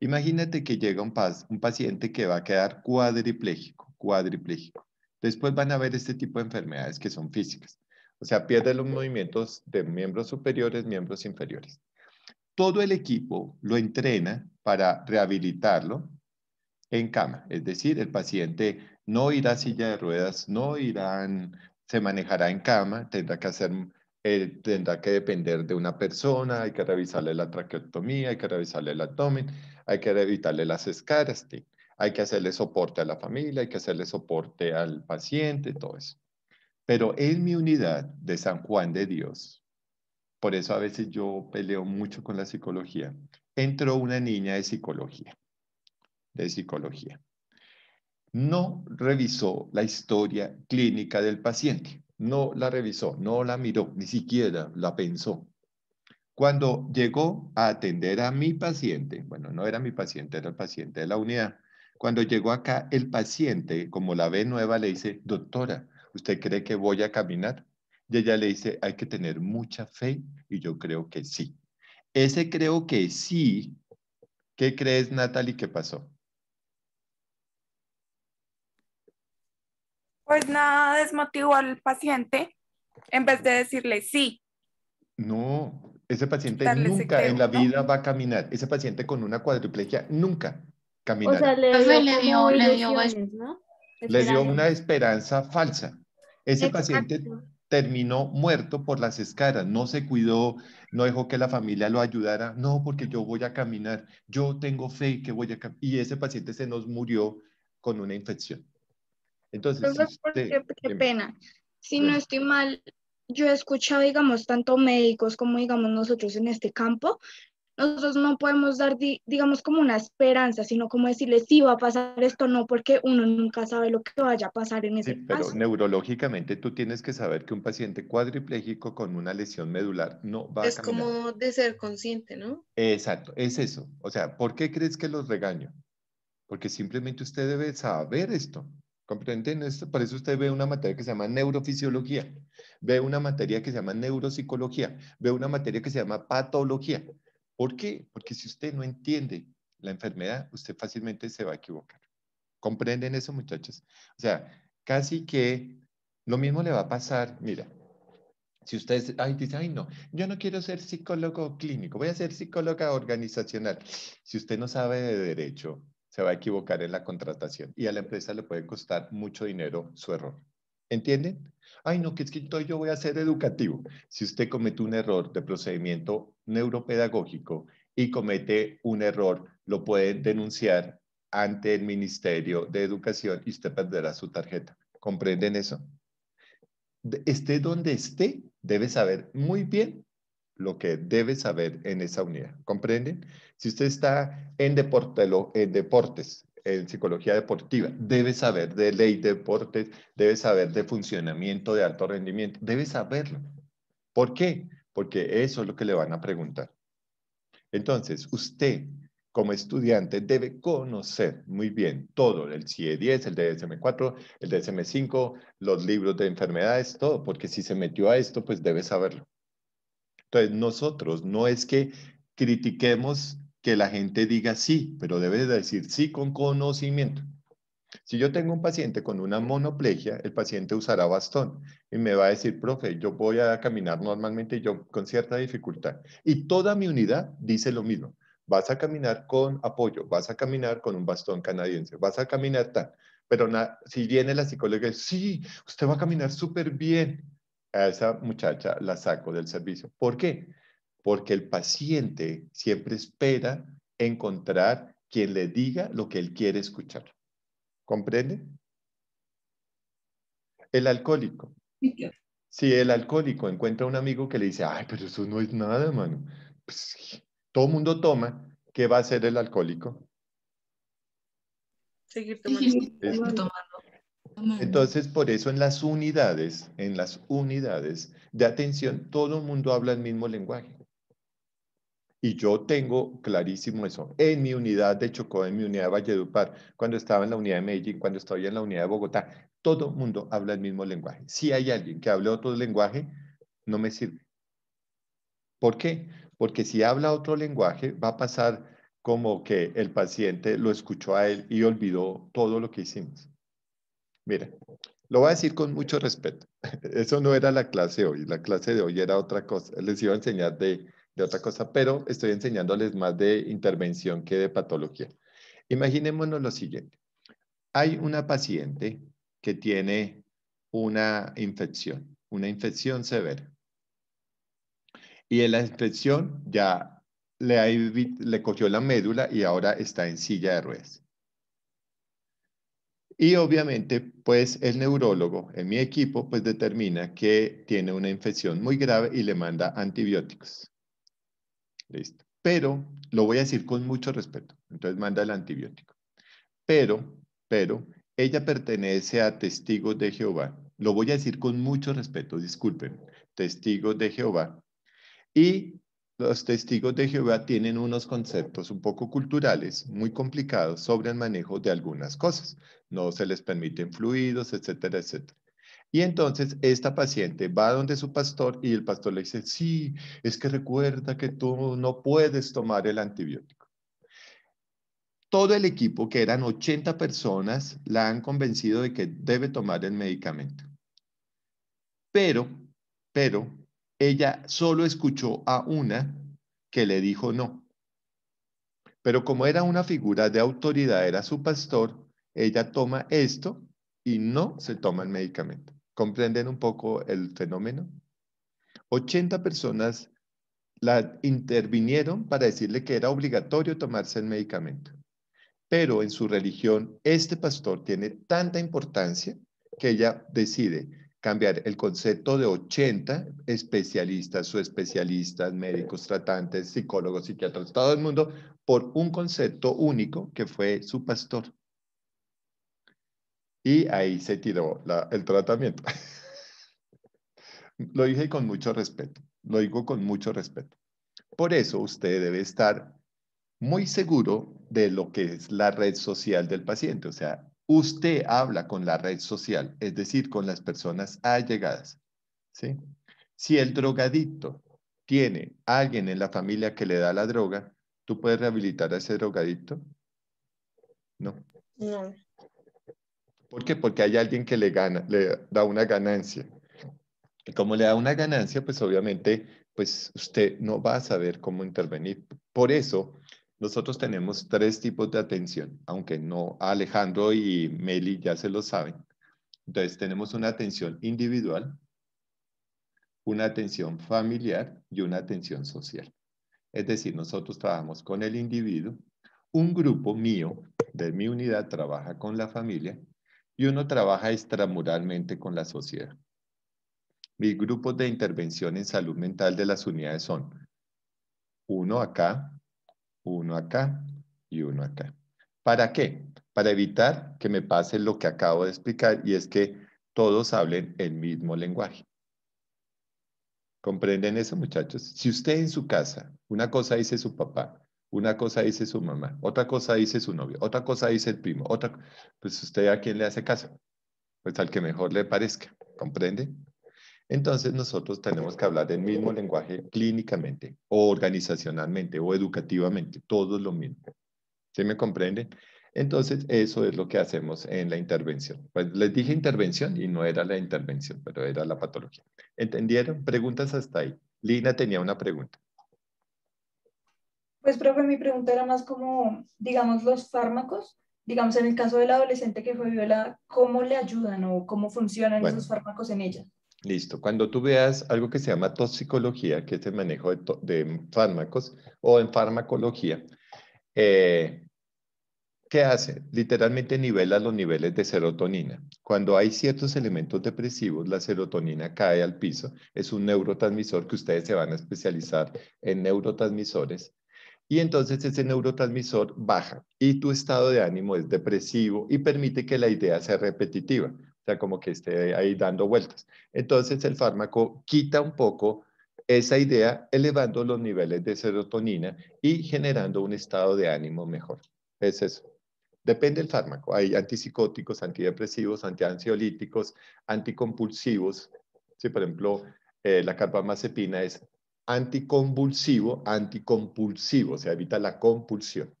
Imagínate que llega un, un paciente que va a quedar cuadripléjico, cuadripléjico. Después van a ver este tipo de enfermedades que son físicas. O sea, pierde los movimientos de miembros superiores, miembros inferiores. Todo el equipo lo entrena para rehabilitarlo en cama. Es decir, el paciente no irá a silla de ruedas, no irán se manejará en cama, tendrá que hacer, eh, tendrá que depender de una persona, hay que revisarle la traqueotomía, hay que revisarle el abdomen, hay que evitarle las escaras, hay que hacerle soporte a la familia, hay que hacerle soporte al paciente, todo eso. Pero en mi unidad de San Juan de Dios, por eso a veces yo peleo mucho con la psicología, entró una niña de psicología, de psicología no revisó la historia clínica del paciente, no la revisó, no la miró, ni siquiera la pensó. Cuando llegó a atender a mi paciente, bueno, no era mi paciente, era el paciente de la unidad, cuando llegó acá, el paciente, como la ve nueva, le dice, doctora, ¿usted cree que voy a caminar? Y ella le dice, hay que tener mucha fe y yo creo que sí. Ese creo que sí, ¿qué crees, Natalie, ¿Qué pasó? Pues nada desmotivó al paciente en vez de decirle sí. No, ese paciente nunca en la vida va a caminar. Ese paciente con una cuadriplegia nunca caminará. O le dio, una esperanza falsa. Ese paciente terminó muerto por las escaras, no se cuidó, no dejó que la familia lo ayudara, no, porque yo voy a caminar, yo tengo fe que voy a caminar, y ese paciente se nos murió con una infección. Entonces, qué, pena. Si no estoy mal, yo he escuchado, digamos, tanto médicos como, digamos, nosotros en este campo, nosotros no podemos dar, digamos, como una esperanza, sino como decirles si sí, va a pasar esto no, porque uno nunca sabe lo que vaya a pasar en ese sí, pero neurológicamente tú tienes que saber que un paciente cuadripléjico con una lesión medular no va a a Es como de ser consciente, ¿no? Exacto, es eso. O sea, ¿por qué crees que los regaño? Porque simplemente usted debe saber esto. Comprenden por eso usted ve una materia que se llama neurofisiología, ve una materia que se llama neuropsicología, ve una materia que se llama patología. ¿Por qué? Porque si usted no entiende la enfermedad, usted fácilmente se va a equivocar. ¿Comprenden eso, muchachos? O sea, casi que lo mismo le va a pasar, mira, si ustedes ay, dicen, ay, no, yo no quiero ser psicólogo clínico, voy a ser psicóloga organizacional. Si usted no sabe de derecho, se va a equivocar en la contratación y a la empresa le puede costar mucho dinero su error. ¿Entienden? Ay, no, que es que yo voy a ser educativo. Si usted comete un error de procedimiento neuropedagógico y comete un error, lo puede denunciar ante el Ministerio de Educación y usted perderá su tarjeta. ¿Comprenden eso? Esté donde esté, debe saber muy bien lo que debe saber en esa unidad. ¿Comprenden? Si usted está en, deportes, en psicología deportiva, debe saber de ley de deportes, debe saber de funcionamiento de alto rendimiento, debe saberlo. ¿Por qué? Porque eso es lo que le van a preguntar. Entonces, usted como estudiante debe conocer muy bien todo, el CIE-10, e el DSM-4, el DSM-5, los libros de enfermedades, todo, porque si se metió a esto, pues debe saberlo. Entonces, nosotros no es que critiquemos que la gente diga sí, pero debe decir sí con conocimiento. Si yo tengo un paciente con una monoplegia, el paciente usará bastón y me va a decir, profe, yo voy a caminar normalmente yo con cierta dificultad. Y toda mi unidad dice lo mismo. Vas a caminar con apoyo, vas a caminar con un bastón canadiense, vas a caminar tal. Pero si viene la psicóloga y dice, sí, usted va a caminar súper bien a esa muchacha la saco del servicio. ¿Por qué? Porque el paciente siempre espera encontrar quien le diga lo que él quiere escuchar. ¿Comprende? El alcohólico. Si el alcohólico encuentra un amigo que le dice, ay, pero eso no es nada, mano. Pues, todo todo mundo toma, ¿qué va a hacer el alcohólico? Seguir tomando. Entonces, por eso en las unidades, en las unidades de atención, todo el mundo habla el mismo lenguaje. Y yo tengo clarísimo eso. En mi unidad de Chocó, en mi unidad de Valledupar, cuando estaba en la unidad de Medellín, cuando estoy en la unidad de Bogotá, todo el mundo habla el mismo lenguaje. Si hay alguien que hable otro lenguaje, no me sirve. ¿Por qué? Porque si habla otro lenguaje, va a pasar como que el paciente lo escuchó a él y olvidó todo lo que hicimos. Mira, lo voy a decir con mucho respeto. Eso no era la clase hoy, la clase de hoy era otra cosa. Les iba a enseñar de, otra cosa, pero estoy enseñándoles más de intervención que de patología. Imaginémonos lo siguiente. Hay una paciente que tiene una infección, una infección severa. Y en la infección ya le cogió la médula y ahora está en silla de ruedas. Y obviamente, pues el neurólogo en mi equipo, pues determina que tiene una infección muy grave y le manda antibióticos. Listo. Pero lo voy a decir con mucho respeto. Entonces manda el antibiótico. Pero, pero, ella pertenece a testigos de Jehová. Lo voy a decir con mucho respeto, disculpen, testigos de Jehová. Y los testigos de Jehová tienen unos conceptos un poco culturales muy complicados sobre el manejo de algunas cosas. No se les permiten fluidos, etcétera, etcétera. Y entonces esta paciente va donde su pastor y el pastor le dice, sí, es que recuerda que tú no puedes tomar el antibiótico. Todo el equipo, que eran 80 personas, la han convencido de que debe tomar el medicamento. Pero, pero, ella solo escuchó a una que le dijo no. Pero como era una figura de autoridad, era su pastor, ella toma esto y no se toma el medicamento. ¿Comprenden un poco el fenómeno? 80 personas la intervinieron para decirle que era obligatorio tomarse el medicamento. Pero en su religión, este pastor tiene tanta importancia que ella decide cambiar el concepto de 80 especialistas, especialistas, médicos, tratantes, psicólogos, psiquiatras, todo el mundo, por un concepto único que fue su pastor. Y ahí se tiró el tratamiento. lo dije con mucho respeto, lo digo con mucho respeto. Por eso usted debe estar muy seguro de lo que es la red social del paciente, o sea, usted habla con la red social, es decir, con las personas allegadas. ¿sí? Si el drogadicto tiene a alguien en la familia que le da la droga, ¿tú puedes rehabilitar a ese drogadicto? No. No. ¿Por qué? Porque hay alguien que le le da una ganancia. Y como le da una ganancia, pues obviamente, pues usted no va a saber cómo intervenir. Por eso, nosotros tenemos tres tipos de atención, aunque no Alejandro y Meli ya se lo saben. Entonces tenemos una atención individual, una atención familiar y una atención social. Es decir, nosotros trabajamos con el individuo, un grupo mío de mi unidad trabaja con la familia y uno trabaja extramuralmente con la sociedad. Mis grupos de intervención en salud mental de las unidades son uno acá, uno acá y uno acá. ¿Para qué? Para evitar que me pase lo que acabo de explicar y es que todos hablen el mismo lenguaje. ¿Comprenden eso, muchachos? Si usted en su casa, una cosa dice su papá, una cosa dice su mamá, otra cosa dice su novio, otra cosa dice el primo, otra, pues usted a quién le hace caso? Pues al que mejor le parezca, ¿comprende? Entonces nosotros tenemos que hablar el mismo lenguaje clínicamente o organizacionalmente o educativamente, todo lo mismo. ¿Sí me comprende? Entonces eso es lo que hacemos en la intervención. Pues les dije intervención y no era la intervención, pero era la patología. ¿Entendieron? Preguntas hasta ahí. Lina tenía una pregunta. Pues, profe, mi pregunta era más como, digamos, los fármacos, digamos, en el caso del adolescente que fue violada, ¿cómo le ayudan o cómo funcionan esos fármacos en ella? Listo. Cuando tú veas algo que se llama toxicología, que es el manejo de, fármacos, o en farmacología, eh, ¿qué hace? Literalmente nivela los niveles de serotonina. Cuando hay ciertos elementos depresivos, la serotonina cae al piso. Es un neurotransmisor que ustedes se van a especializar en neurotransmisores. Y entonces ese neurotransmisor baja y tu estado de ánimo es depresivo y permite que la idea sea repetitiva como que esté ahí dando vueltas. Entonces el fármaco quita un poco esa idea, elevando los niveles de serotonina y generando un estado de ánimo mejor. Es eso. Depende del fármaco. Hay antipsicóticos, antidepresivos, antiansiolíticos, anticompulsivos. si por ejemplo, eh, la carbamazepina es anticonvulsivo, anticompulsivo, o sea, evita la compulsión.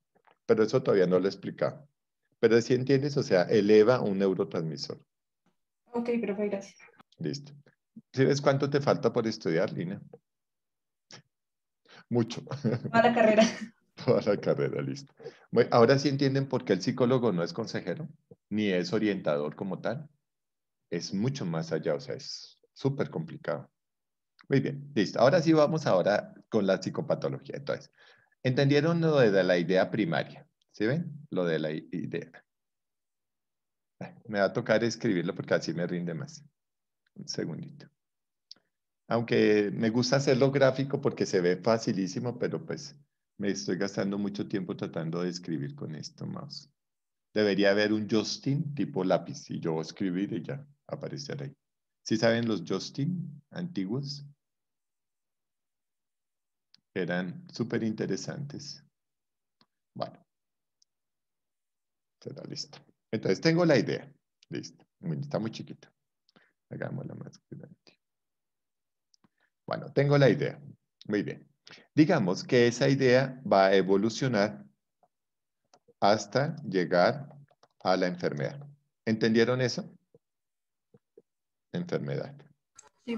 Pero eso todavía no lo he explicado. Pero si entiendes, o sea, eleva un neurotransmisor. Ok, profe, gracias. Listo. ves cuánto te falta por estudiar, Lina? Mucho. Toda la carrera. Toda la carrera, listo. ahora sí entienden por qué el psicólogo no es consejero, ni es orientador como tal. Es mucho más allá, o sea, es súper complicado. Muy bien, listo. Ahora sí vamos ahora con la psicopatología. Entonces, ¿entendieron lo de la idea primaria? ¿Sí ven? Lo de la idea. Me va a tocar escribirlo porque así me rinde más. Un segundito. Aunque me gusta hacerlo gráfico porque se ve facilísimo, pero pues me estoy gastando mucho tiempo tratando de escribir con esto mouse. Debería haber un Justin tipo lápiz y yo escribir y ya aparecerá ahí. ¿Sí saben los Justin antiguos? Eran súper interesantes. Bueno, será listo. Entonces tengo la idea. Listo. Está muy chiquito. Hagámosla más grande. Bueno, tengo la idea. Muy bien. Digamos que esa idea va a evolucionar hasta llegar a la enfermedad. ¿Entendieron eso? Enfermedad. Sí,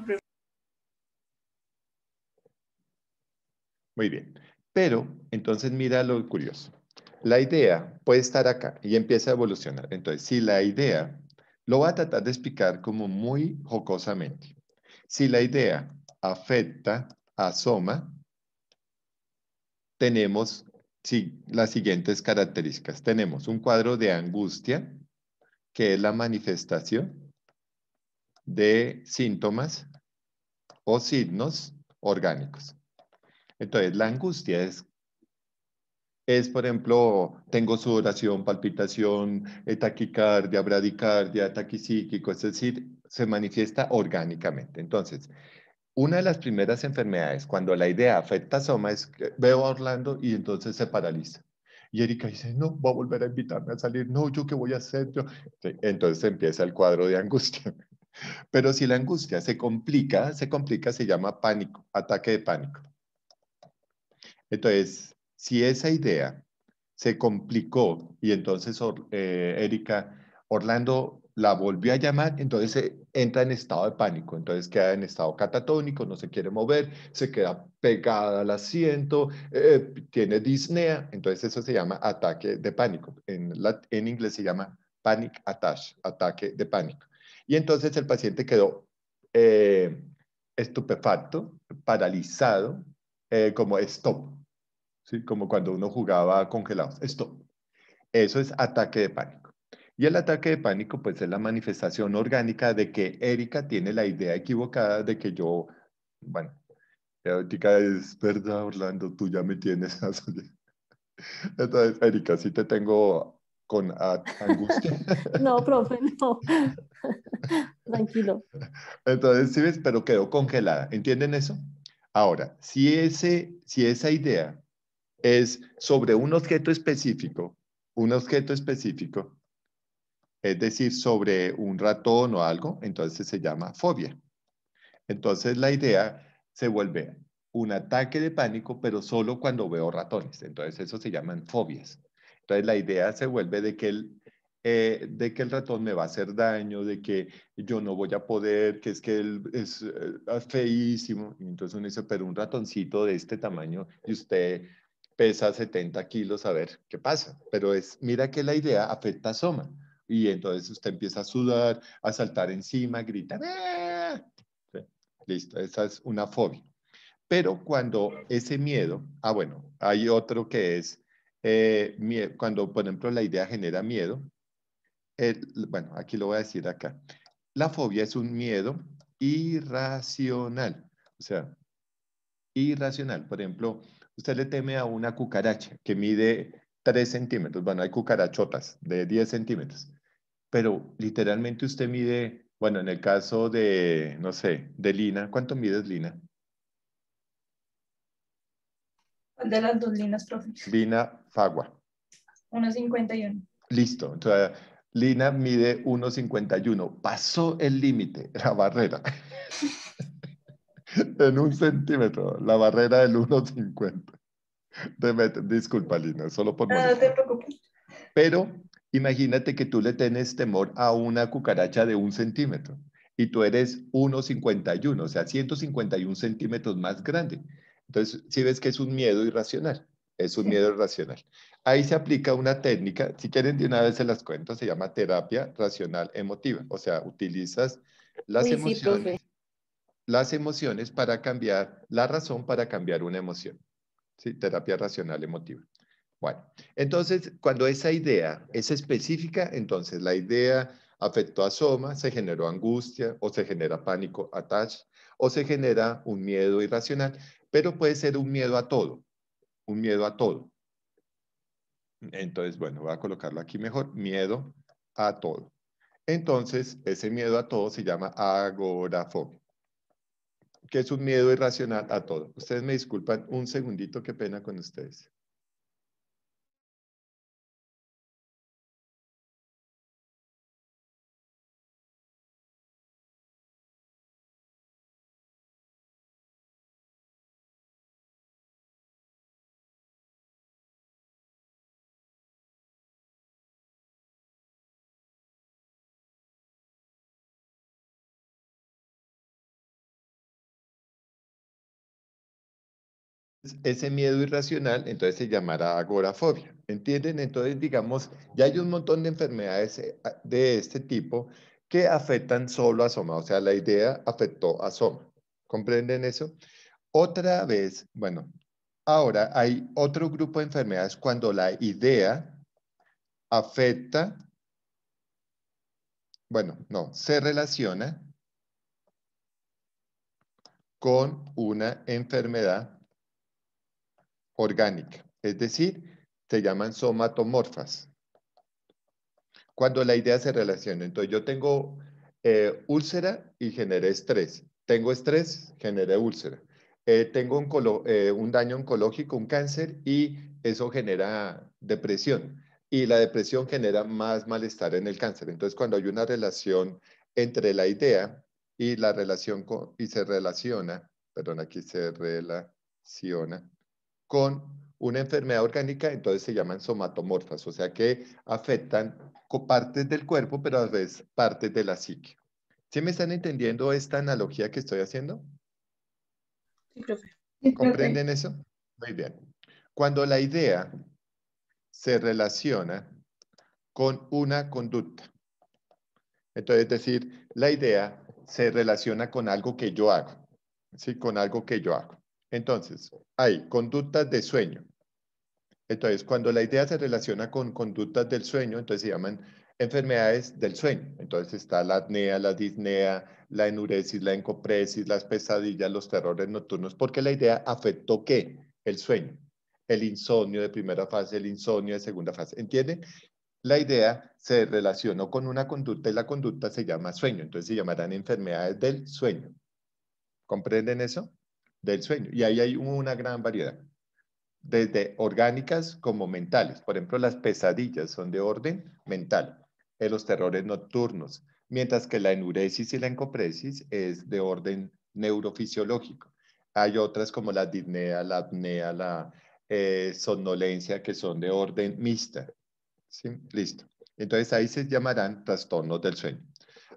Muy bien. Pero, entonces mira lo curioso la idea puede estar acá y empieza a evolucionar. Entonces, si la idea, lo va a tratar de explicar como muy jocosamente. Si la idea afecta, a asoma, tenemos si las siguientes características. Tenemos un cuadro de angustia, que es la manifestación de síntomas o signos orgánicos. Entonces, la angustia es es, por ejemplo, tengo sudoración, palpitación, eh, taquicardia, bradicardia, psíquico. es decir, se manifiesta orgánicamente. Entonces, una de las primeras enfermedades cuando la idea afecta a Soma es que veo a Orlando y entonces se paraliza. Y Erika dice, no, va a volver a invitarme a salir, no, yo qué voy a hacer. Entonces empieza el cuadro de angustia. Pero si la angustia se complica, se complica, se llama pánico, ataque de pánico. Entonces, si esa idea se complicó y entonces eh, Erika Orlando la volvió a llamar, entonces eh, entra en estado de pánico, entonces queda en estado catatónico, no se quiere mover, se queda pegada al asiento, eh, tiene disnea, entonces eso se llama ataque de pánico. En, inglés se llama panic attack, ataque de pánico. Y entonces el paciente quedó estupefacto, paralizado, como stop, ¿sí? como cuando uno jugaba congelados. Esto. Eso es ataque de pánico. Y el ataque de pánico, pues es la manifestación orgánica de que Erika tiene la idea equivocada de que yo, bueno, Erika es verdad, Orlando, tú ya me tienes. Entonces, Erika, sí te tengo con angustia. no, profe, no. Tranquilo. Entonces, sí ves, pero quedó congelada. ¿Entienden eso? Ahora, si, ese, si esa idea es sobre un objeto específico, un objeto específico, es decir, sobre un ratón o algo, entonces se llama fobia. Entonces la idea se vuelve un ataque de pánico, pero solo cuando veo ratones. Entonces eso se llaman fobias. Entonces la idea se vuelve de que el, eh, de que el ratón me va a hacer daño, de que yo no voy a poder, que es que él es eh, feísimo. entonces uno dice, pero un ratoncito de este tamaño y usted pesa 70 kilos, a ver qué pasa. Pero es, mira que la idea afecta a Soma. Y entonces usted empieza a sudar, a saltar encima, grita. Ah". Listo, esa es una fobia. Pero cuando ese miedo, ah, bueno, hay otro que es, eh, cuando por ejemplo la idea genera miedo, bueno, aquí lo voy a decir acá. La fobia es un miedo irracional, o sea, irracional. Por ejemplo, usted le teme a una cucaracha que mide 3 centímetros. Bueno, hay cucarachotas de 10 centímetros, pero literalmente usted mide, bueno, en el caso de, no sé, de Lina, ¿cuánto mides Lina? De las dos linas, profe. Lina Fagua. 1,51. Listo. Entonces, Lina mide 1,51. Pasó el límite, la barrera. en un centímetro, la barrera del 1,50. Disculpa, Lina, solo por Pero imagínate que tú le tienes temor a una cucaracha de un centímetro y tú eres 1,51, o sea, 151 centímetros más grande. Entonces, si ves que es un miedo irracional, es un miedo irracional. Ahí se aplica una técnica, si quieren de una vez se las cuento, se llama terapia racional emotiva, o sea, utilizas las emociones las emociones para cambiar, la razón para cambiar una emoción. ¿Sí? Terapia racional emotiva. Bueno, entonces cuando esa idea es específica, entonces la idea afectó a Soma, se generó angustia o se genera pánico, attach, o se genera un miedo irracional, pero puede ser un miedo a todo, un miedo a todo. Entonces, bueno, voy a colocarlo aquí mejor, miedo a todo. Entonces, ese miedo a todo se llama agorafobia que es un miedo irracional a todo. Ustedes me disculpan un segundito, qué pena con ustedes. ese miedo irracional, entonces se llamará agorafobia. ¿Entienden? Entonces, digamos, ya hay un montón de enfermedades eh, de este tipo que afectan solo a Soma, o sea, la idea afectó a Soma. ¿Comprenden eso? Otra vez, bueno, ahora hay otro grupo de enfermedades cuando la idea afecta, bueno, no, se relaciona con una enfermedad orgánica, es decir, se llaman somatomorfas. Cuando la idea se relaciona, entonces yo tengo eh, úlcera y generé estrés. Tengo estrés, generé úlcera. Eh, tengo eh, un, daño oncológico, un cáncer, y eso genera depresión. Y la depresión genera más malestar en el cáncer. Entonces, cuando hay una relación entre la idea y la relación y se relaciona, perdón, aquí se relaciona con una enfermedad orgánica, entonces se llaman somatomorfas, o sea que afectan partes del cuerpo, pero a veces partes de la psique. ¿Sí me están entendiendo esta analogía que estoy haciendo? Sí, profe. ¿Comprenden eso? Muy bien. Cuando la idea se relaciona con una conducta, entonces, es decir, la idea se relaciona con algo que yo hago, ¿sí? Con algo que yo hago. Entonces, hay conductas de sueño. Entonces, cuando la idea se relaciona con conductas del sueño, entonces se llaman enfermedades del sueño. Entonces está la apnea, la disnea, la enuresis, la encopresis, las pesadillas, los terrores nocturnos, porque la idea afectó qué? El sueño. El insomnio de primera fase, el insomnio de segunda fase. ¿Entienden? La idea se relacionó con una conducta y la conducta se llama sueño. Entonces se llamarán enfermedades del sueño. ¿Comprenden eso? del sueño. Y ahí hay una gran variedad, desde orgánicas como mentales. Por ejemplo, las pesadillas son de orden mental, en los terrores nocturnos, mientras que la enuresis y la encopresis es de orden neurofisiológico. Hay otras como la disnea, la apnea, la eh, somnolencia, que son de orden mixta. Listo. Entonces ahí se llamarán trastornos del sueño.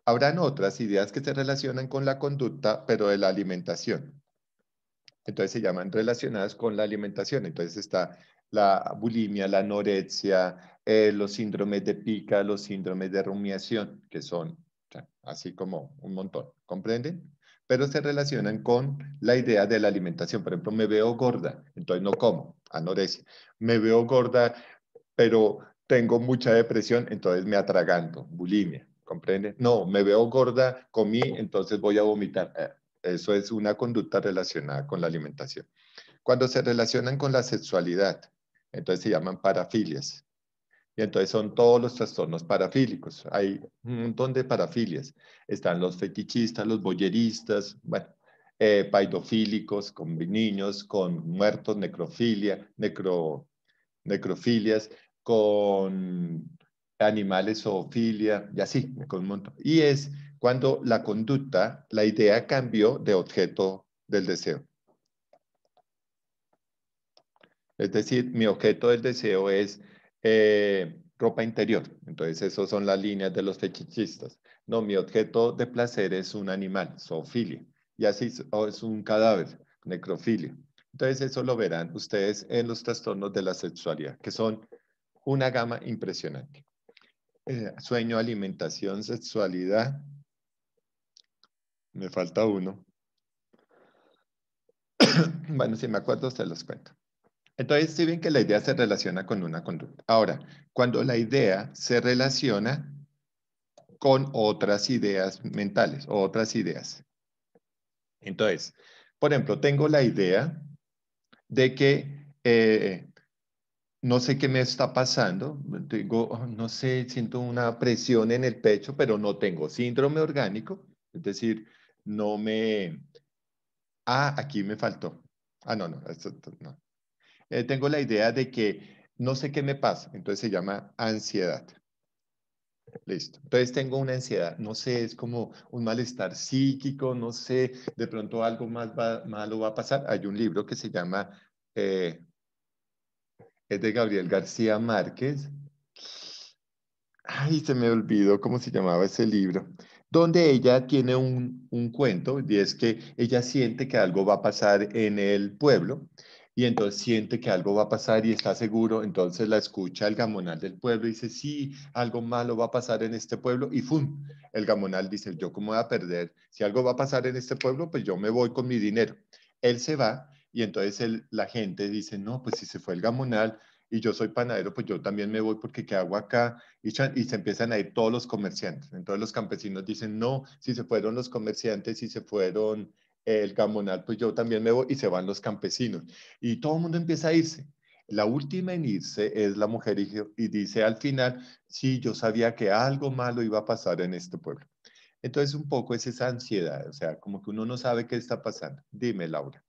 Habrán otras ideas que se relacionan con la conducta, pero de la alimentación. Entonces se llaman relacionadas con la alimentación. Entonces está la bulimia, la anorexia, eh, los síndromes de pica, los síndromes de rumiación, que son así como un montón, ¿comprenden? Pero se relacionan con la idea de la alimentación. Por ejemplo, me veo gorda, entonces no como, anorexia. Me veo gorda, pero tengo mucha depresión, entonces me atraganto, bulimia, ¿comprenden? No, me veo gorda, comí, entonces voy a vomitar. Eh, eso es una conducta relacionada con la alimentación. Cuando se relacionan con la sexualidad, entonces se llaman parafilias. Y entonces son todos los trastornos parafílicos. Hay un montón de parafilias. Están los fetichistas, los boyeristas, bueno, eh, paidofílicos con niños, con muertos, necrofilia, necro, necrofilias, con animales filia, y así, con un montón. Y es cuando la conducta, la idea cambió de objeto del deseo. Es decir, mi objeto del deseo es eh, ropa interior. Entonces, esas son las líneas de los fechichistas. No, mi objeto de placer es un animal, zoofilia. Y así es un cadáver, necrofilia. Entonces, eso lo verán ustedes en los trastornos de la sexualidad, que son una gama impresionante. Eh, sueño, alimentación, sexualidad, me falta uno. bueno, si me acuerdo, se los cuento. Entonces, si bien ven que la idea se relaciona con una conducta. Ahora, cuando la idea se relaciona con otras ideas mentales o otras ideas. Entonces, por ejemplo, tengo la idea de que eh, no sé qué me está pasando, tengo, no sé, siento una presión en el pecho, pero no tengo síndrome orgánico, es decir, no me... Ah, aquí me faltó. Ah, no, no, eh, tengo la idea de que no sé qué me pasa, entonces se llama ansiedad. Listo. Entonces tengo una ansiedad, no sé, es como un malestar psíquico, no sé, de pronto algo más malo va a pasar. Hay un libro que se llama, eh, es de Gabriel García Márquez. Ay, se me olvidó cómo se llamaba ese libro donde ella tiene un, cuento y es que ella siente que algo va a pasar en el pueblo y entonces siente que algo va a pasar y está seguro, entonces la escucha el gamonal del pueblo y dice, sí, algo malo va a pasar en este pueblo y ¡fum! El gamonal dice, yo cómo voy a perder, si algo va a pasar en este pueblo, pues yo me voy con mi dinero. Él se va y entonces la gente dice, no, pues si se fue el gamonal, y yo soy panadero, pues yo también me voy porque ¿qué hago acá? Y, y, se empiezan a ir todos los comerciantes. Entonces los campesinos dicen, no, si se fueron los comerciantes, si se fueron el camonal, pues yo también me voy y se van los campesinos. Y todo el mundo empieza a irse. La última en irse es la mujer y, y dice al final, sí, yo sabía que algo malo iba a pasar en este pueblo. Entonces un poco es esa ansiedad, o sea, como que uno no sabe qué está pasando. Dime, Laura.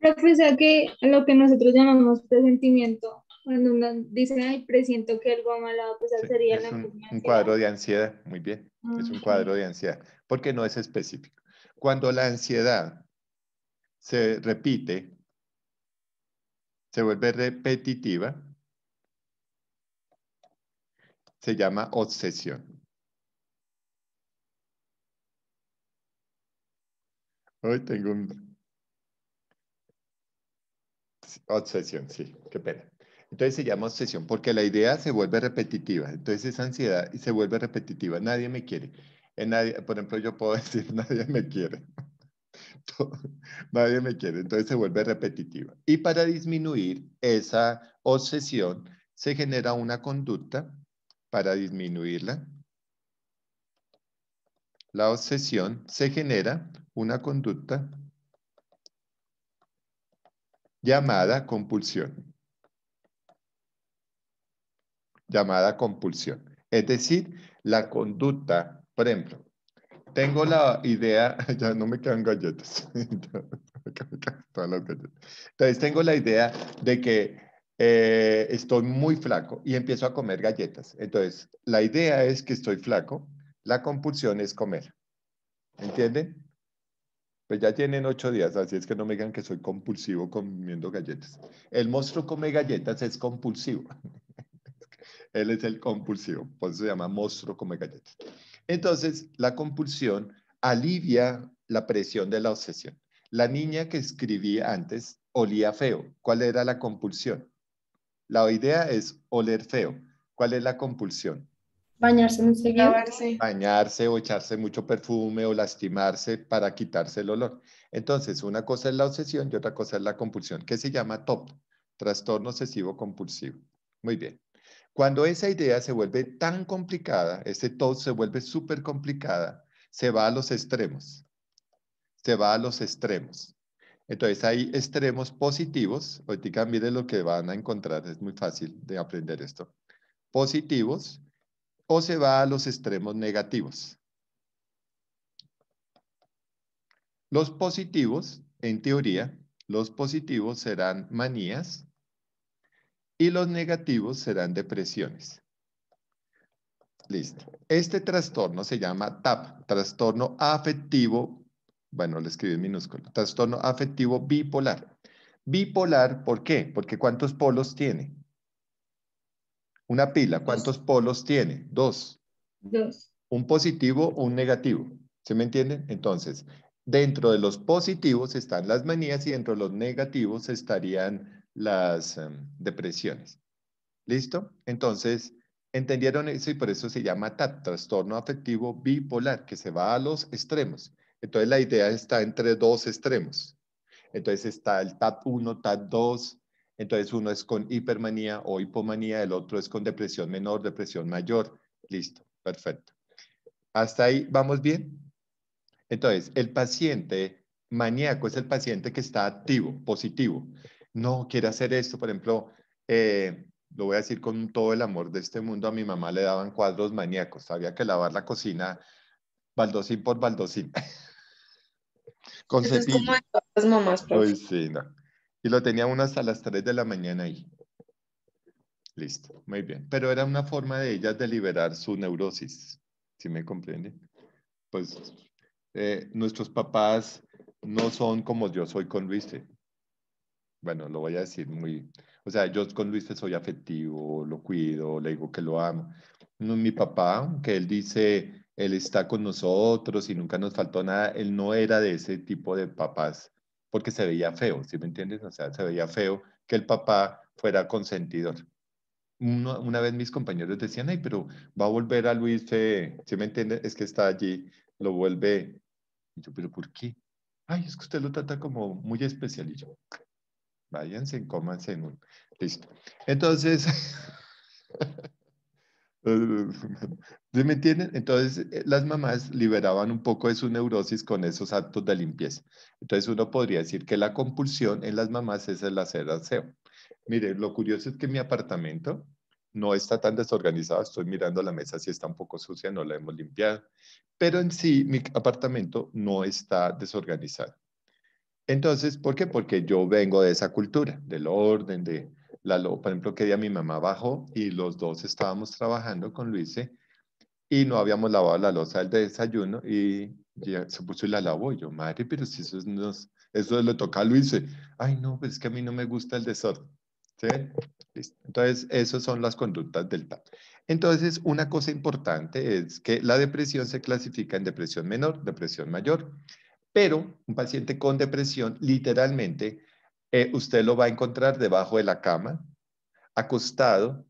Pues, que lo que nosotros llamamos presentimiento, cuando uno dice, ay, presiento que algo malo va pues, a sería la un, cuadro de ansiedad, muy bien, es un cuadro de ansiedad, porque no es específico. Cuando la ansiedad se repite, se vuelve repetitiva, se llama obsesión. Hoy tengo un obsesión, sí, qué pena. Entonces se llama obsesión porque la idea se vuelve repetitiva. Entonces esa ansiedad y se vuelve repetitiva. Nadie me quiere. En nadie, por ejemplo, yo puedo decir, nadie me quiere. nadie me quiere. Entonces se vuelve repetitiva. Y para disminuir esa obsesión, se genera una conducta para disminuirla. La obsesión se genera una conducta llamada compulsión. Llamada compulsión. Es decir, la conducta, por ejemplo, tengo la idea, ya no me quedan galletas, Entonces tengo la idea de que eh, estoy muy flaco y empiezo a comer galletas. Entonces, la idea es que estoy flaco, la compulsión es comer. ¿Entienden? Pues ya tienen ocho días, así es que no me digan que soy compulsivo comiendo galletas. El monstruo come galletas es compulsivo. Él es el compulsivo, por eso se llama monstruo come galletas. Entonces, la compulsión alivia la presión de la obsesión. La niña que escribí antes olía feo. ¿Cuál era la compulsión? La idea es oler feo. ¿Cuál es la compulsión? Bañarse Bañarse o echarse mucho perfume o lastimarse para quitarse el olor. Entonces, una cosa es la obsesión y otra cosa es la compulsión, que se llama TOP, trastorno obsesivo compulsivo. Muy bien. Cuando esa idea se vuelve tan complicada, ese TOP se vuelve súper complicada, se va a los extremos. Se va a los extremos. Entonces hay extremos positivos. Ahorita miren lo que van a encontrar, es muy fácil de aprender esto. Positivos, o se va a los extremos negativos. Los positivos, en teoría, los positivos serán manías y los negativos serán depresiones. Listo. Este trastorno se llama TAP, trastorno afectivo, bueno, lo escribí en minúsculo, trastorno afectivo bipolar. Bipolar, ¿por qué? Porque ¿cuántos polos tiene? Una pila, ¿cuántos polos tiene? Dos. Dos. Un positivo, un negativo. ¿Se me entienden? Entonces, dentro de los positivos están las manías y dentro de los negativos estarían las em, depresiones. ¿Listo? Entonces, entendieron eso y por eso se llama TAP, trastorno afectivo bipolar, que se va a los extremos. Entonces, la idea está entre dos extremos. Entonces, está el TAP 1, TAP 2, entonces uno es con hipermanía o hipomanía, el otro es con depresión menor, depresión mayor. Listo, perfecto. ¿Hasta ahí vamos bien? Entonces, el paciente maníaco es el paciente que está activo, positivo. No quiere hacer esto, por ejemplo, eh, lo voy a decir con todo el amor de este mundo, a mi mamá le daban cuadros maníacos, había que lavar la cocina baldosín por baldosín. con como las sí, y lo tenía uno hasta las 3 de la mañana ahí. Listo, muy bien. Pero era una forma de ellas de liberar su neurosis, si me comprende? Pues eh, nuestros papás no son como yo soy con Luis. Bueno, lo voy a decir muy... O sea, yo con Luis soy afectivo, lo cuido, le digo que lo amo. No, mi papá, que él dice, él está con nosotros y nunca nos faltó nada, él no era de ese tipo de papás porque se veía feo, ¿sí me entiendes? O sea, se veía feo que el papá fuera consentidor. una vez mis compañeros decían, ay, pero va a volver a Luis, Fe, ¿sí me entiendes? Es que está allí, lo vuelve. Y yo, pero ¿por qué? Ay, es que usted lo trata como muy especial. Y yo, váyanse, cómanse. Listo. Entonces, me entienden? Entonces, eh, las mamás liberaban un poco de su neurosis con esos actos de limpieza. Entonces, uno podría decir que la compulsión en las mamás es el hacer aseo. Mire, lo curioso es que mi apartamento no está tan desorganizado. Estoy mirando la mesa si está un poco sucia, no la hemos limpiado. Pero en sí, mi apartamento no está desorganizado. Entonces, ¿por qué? Porque yo vengo de esa cultura, del orden, de, por ejemplo, que día mi mamá bajó y los dos estábamos trabajando con Luise y no habíamos lavado la losa del desayuno y ya se puso y la lavó. Y yo, madre, pero si eso, es eso le toca a Luise. Ay, no, pues es que a mí no me gusta el desorden. Entonces, esas son las conductas del TAP. Entonces, una cosa importante es que la depresión se clasifica en depresión menor, depresión mayor, pero un paciente con depresión literalmente eh, usted lo va a encontrar debajo de la cama, acostado,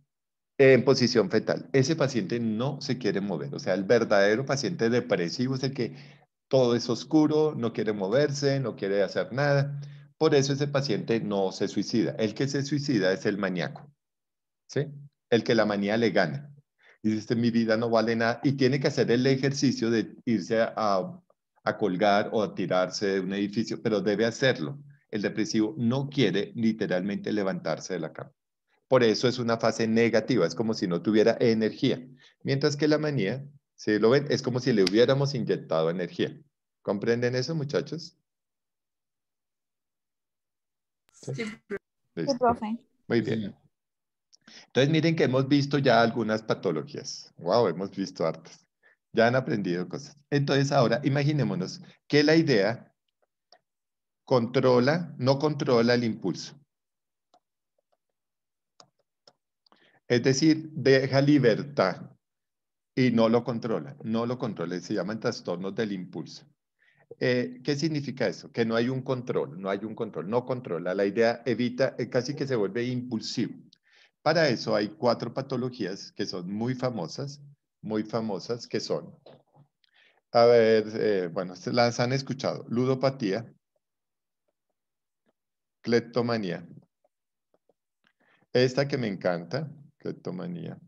en posición fetal. Ese paciente no se quiere mover, o sea, el verdadero paciente depresivo es el que todo es oscuro, no quiere moverse, no quiere hacer nada. Por eso ese paciente no se suicida. El que se suicida es el maníaco, ¿sí? El que la manía le gana. Y dice, mi vida no vale nada y tiene que hacer el ejercicio de irse a colgar o a tirarse de un edificio, pero debe hacerlo el depresivo no quiere literalmente levantarse de la cama. Por eso es una fase negativa, es como si no tuviera energía. Mientras que la manía, si lo ven, es como si le hubiéramos inyectado energía. ¿Comprenden eso, muchachos? Sí, profe. Muy bien. Entonces, miren que hemos visto ya algunas patologías. Wow, hemos visto hartas. Ya han aprendido cosas. Entonces, ahora imaginémonos que la idea controla, no controla el impulso. Es decir, deja libertad y no lo controla, no lo controla, se llaman trastornos del impulso. Eh, ¿Qué significa eso? Que no hay un control, no hay un control, no controla. La idea evita, eh, casi que se vuelve impulsivo. Para eso hay cuatro patologías que son muy famosas, muy famosas, que son, a ver, eh, bueno, las han escuchado, ludopatía, Cleptomanía. Esta que me encanta, cleptomanía.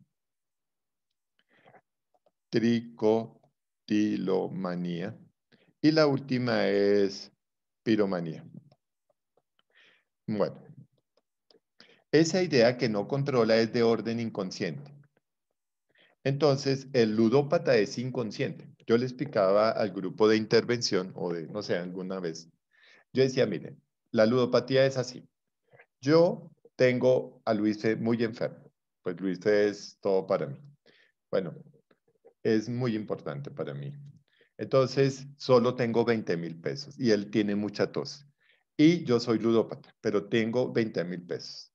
Tricotilomanía. Y la última es piromanía. Bueno, esa idea que no controla es de orden inconsciente. Entonces, el ludópata es inconsciente. Yo le explicaba al grupo de intervención, o de, no sé, alguna vez, yo decía, miren, la ludopatía es así. Yo tengo a Luis muy enfermo. Pues Luis es todo para mí. Bueno, es muy importante para mí. Entonces, solo tengo 20 mil pesos y él tiene mucha tos. Y yo soy ludópata, pero tengo 20 mil pesos.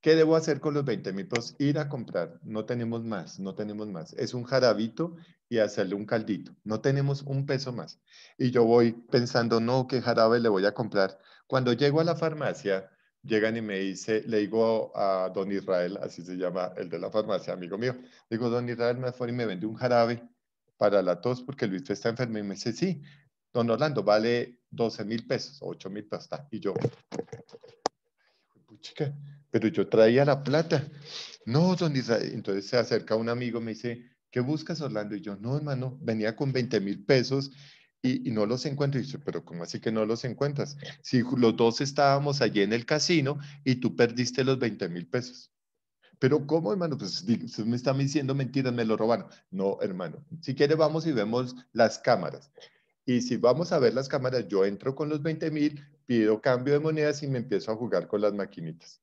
¿Qué debo hacer con los 20 mil pesos? Ir a comprar. No tenemos más, no tenemos más. Es un jarabito y hacerle un caldito. No tenemos un peso más. Y yo voy pensando, no, qué jarabe le voy a comprar. Cuando llego a la farmacia, llegan y me dice, le digo a don Israel, así se llama el de la farmacia, amigo mío, digo, don Israel me fue y me vendió un jarabe para la tos porque Luis está enfermo y me dice, sí, don Orlando, vale 12 mil pesos, 8 mil pesos. Y yo, chica, pero yo traía la plata. No, don Israel, entonces se acerca un amigo, me dice, ¿qué buscas, Orlando? Y yo, no, hermano, venía con 20 mil pesos y, no los encuentro. Y yo, pero ¿cómo así que no los encuentras? Si los dos estábamos allí en el casino y tú perdiste los 20 mil pesos. Pero ¿cómo, hermano? Pues me están diciendo mentiras, me lo robaron. No, hermano, si quiere vamos y vemos las cámaras. Y si vamos a ver las cámaras, yo entro con los 20 mil, pido cambio de monedas y me empiezo a jugar con las maquinitas.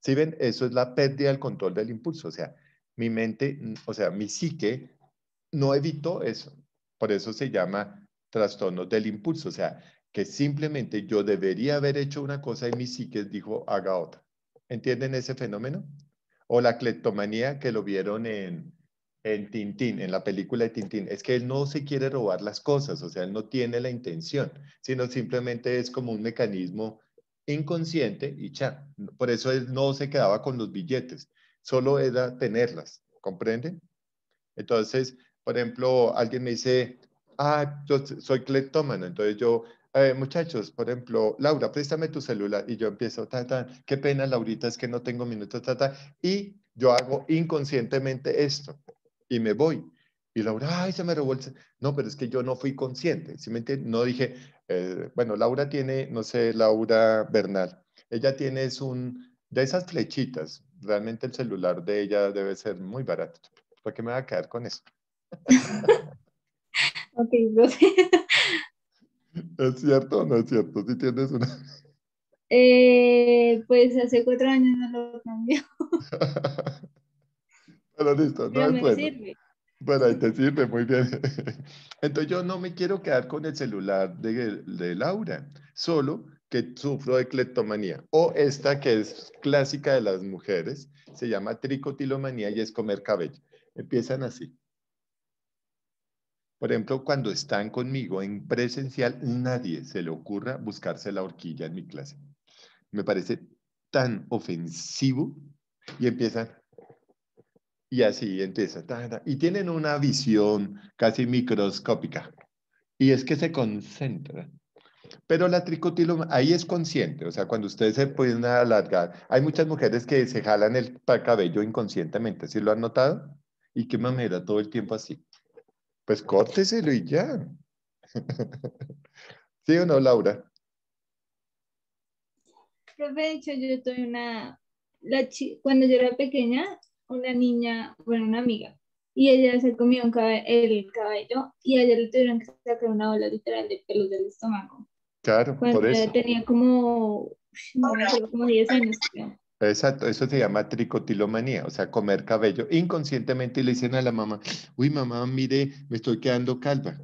Si ¿Sí ven, eso es la pérdida del control del impulso. O sea, mi mente, o sea, mi psique no evitó eso. Por eso se llama trastorno del impulso, o sea, que simplemente yo debería haber hecho una cosa y mi psique dijo haga otra. ¿Entienden ese fenómeno? O la cleptomanía que lo vieron en, en Tintín, en la película de Tintín, es que él no se quiere robar las cosas, o sea, él no tiene la intención, sino simplemente es como un mecanismo inconsciente y ya. Por eso él no se quedaba con los billetes, solo era tenerlas, ¿comprenden? Entonces, por ejemplo, alguien me dice, ah, yo soy cleptómano, entonces yo, eh, muchachos, por ejemplo, Laura, préstame tu celular y yo empiezo, ta, ta, qué pena, Laurita, es que no tengo minutos, ta, ta, y yo hago inconscientemente esto y me voy. Y Laura, ay, se me revuelve. No, pero es que yo no fui consciente, simplemente No dije, eh, bueno, Laura tiene, no sé, Laura Bernal, ella tiene es un, de esas flechitas, realmente el celular de ella debe ser muy barato. ¿Por qué me voy a quedar con eso? ok, ¿Es cierto o no es cierto? Si tienes una... Eh, pues hace cuatro años no lo cambió. Pero listo, no es bueno. Sirve. Bueno, ahí te sirve, muy bien. Entonces yo no me quiero quedar con el celular de, de Laura, solo que sufro de cleptomanía. O esta que es clásica de las mujeres, se llama tricotilomanía y es comer cabello. Empiezan así. Por ejemplo, cuando están conmigo en presencial, nadie se le ocurra buscarse la horquilla en mi clase. Me parece tan ofensivo y empiezan. Y así empieza. Y tienen una visión casi microscópica. Y es que se concentran pero la tricotiloma, ahí es consciente, o sea, cuando ustedes se pueden alargar, hay muchas mujeres que se jalan el cabello inconscientemente, ¿sí lo han notado? Y qué mamera todo el tiempo así. Pues córteselo y ya. ¿Sí o no, Laura? Pues, de hecho, yo estoy una, cuando yo era pequeña, una niña, bueno, una amiga, y ella se comió el cabello y ayer le tuvieron que sacar una bola literal de pelos del estómago. Claro, por eso. Tenía como, 10 años. Exacto, eso se llama tricotilomanía, o sea, comer cabello. Inconscientemente Y le dicen a la mamá, uy mamá, mire, me estoy quedando calva.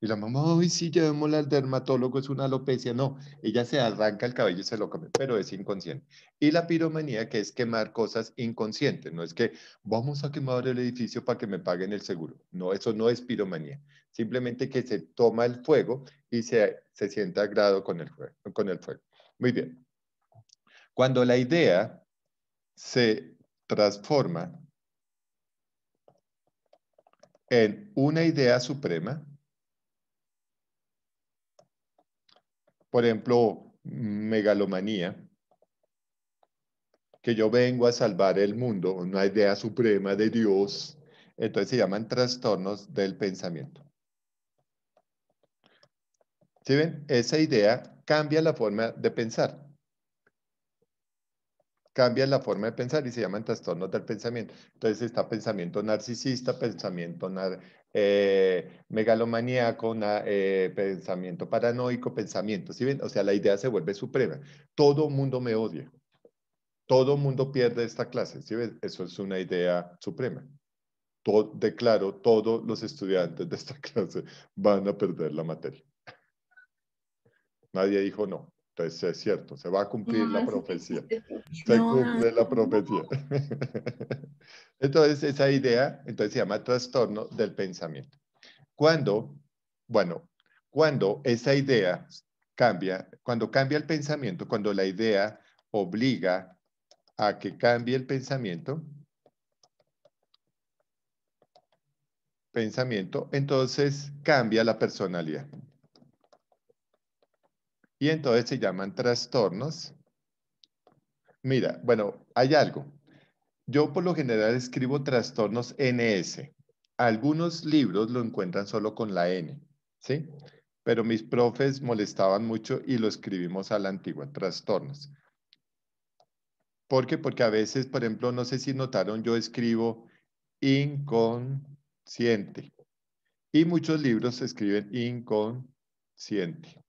Y la mamá, uy, sí, llevémosla al dermatólogo, es una alopecia. No, ella se arranca el cabello y se lo come, pero es inconsciente. Y la piromanía, que es quemar cosas inconscientes, no es que vamos a quemar el edificio para que me paguen el seguro. No, eso no es piromanía simplemente que se toma el fuego y se, sienta agrado grado con el, con el fuego. Muy bien. Cuando la idea se transforma en una idea suprema, por ejemplo, megalomanía, que yo vengo a salvar el mundo, una idea suprema de Dios, entonces se llaman trastornos del pensamiento. ¿Sí ven? Esa idea cambia la forma de pensar. Cambia la forma de pensar y se llaman trastornos del pensamiento. Entonces está pensamiento narcisista, pensamiento eh, megalomaníaco, eh, pensamiento paranoico, pensamiento. ¿Sí ven? O sea, la idea se vuelve suprema. Todo mundo me odia. Todo mundo pierde esta clase. ¿Sí ven? Eso es una idea suprema. declaro, todos los estudiantes de esta clase van a perder la materia. Nadie dijo no. Entonces es cierto, se va a cumplir la profecía. Se, cumple la profecía. entonces esa idea, entonces se llama trastorno del pensamiento. Cuando, bueno, cuando esa idea cambia, cuando cambia el pensamiento, cuando la idea obliga a que cambie el pensamiento, pensamiento, entonces cambia la personalidad. Y entonces se llaman trastornos. Mira, bueno, hay algo. Yo por lo general escribo trastornos NS. Algunos libros lo encuentran solo con la N, ¿sí? Pero mis profes molestaban mucho y lo escribimos a la antigua, trastornos. ¿Por qué? Porque a veces, por ejemplo, no sé si notaron, yo escribo inconsciente. Y muchos libros escriben inconsciente.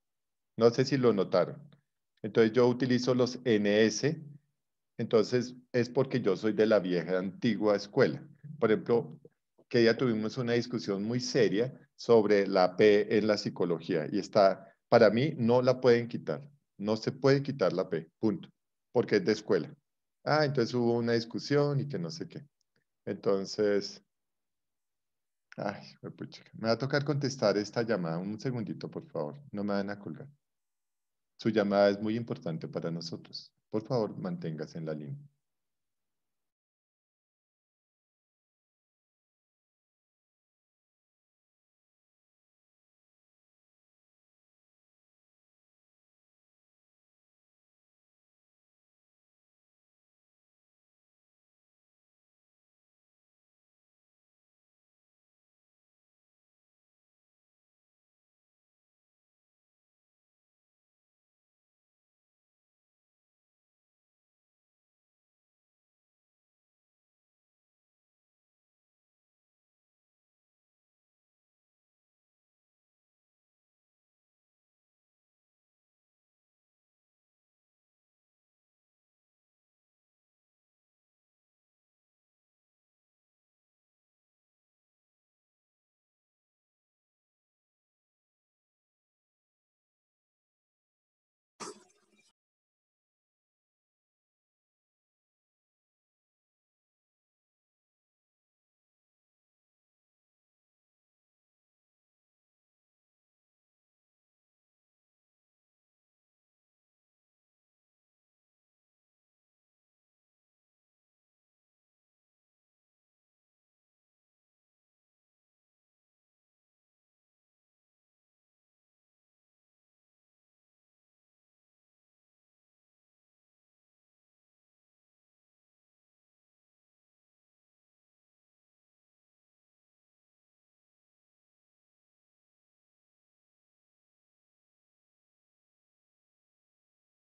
No sé si lo notaron. Entonces yo utilizo los NS, entonces es porque yo soy de la vieja antigua escuela. Por ejemplo, que ya tuvimos una discusión muy seria sobre la P en la psicología y está, para mí no la pueden quitar, no se puede quitar la P, punto, porque es de escuela. Ah, entonces hubo una discusión y que no sé qué. Entonces, ay, me va a tocar contestar esta llamada. Un segundito, por favor, no me van a colgar. Su llamada es muy importante para nosotros. Por favor, manténgase en la línea.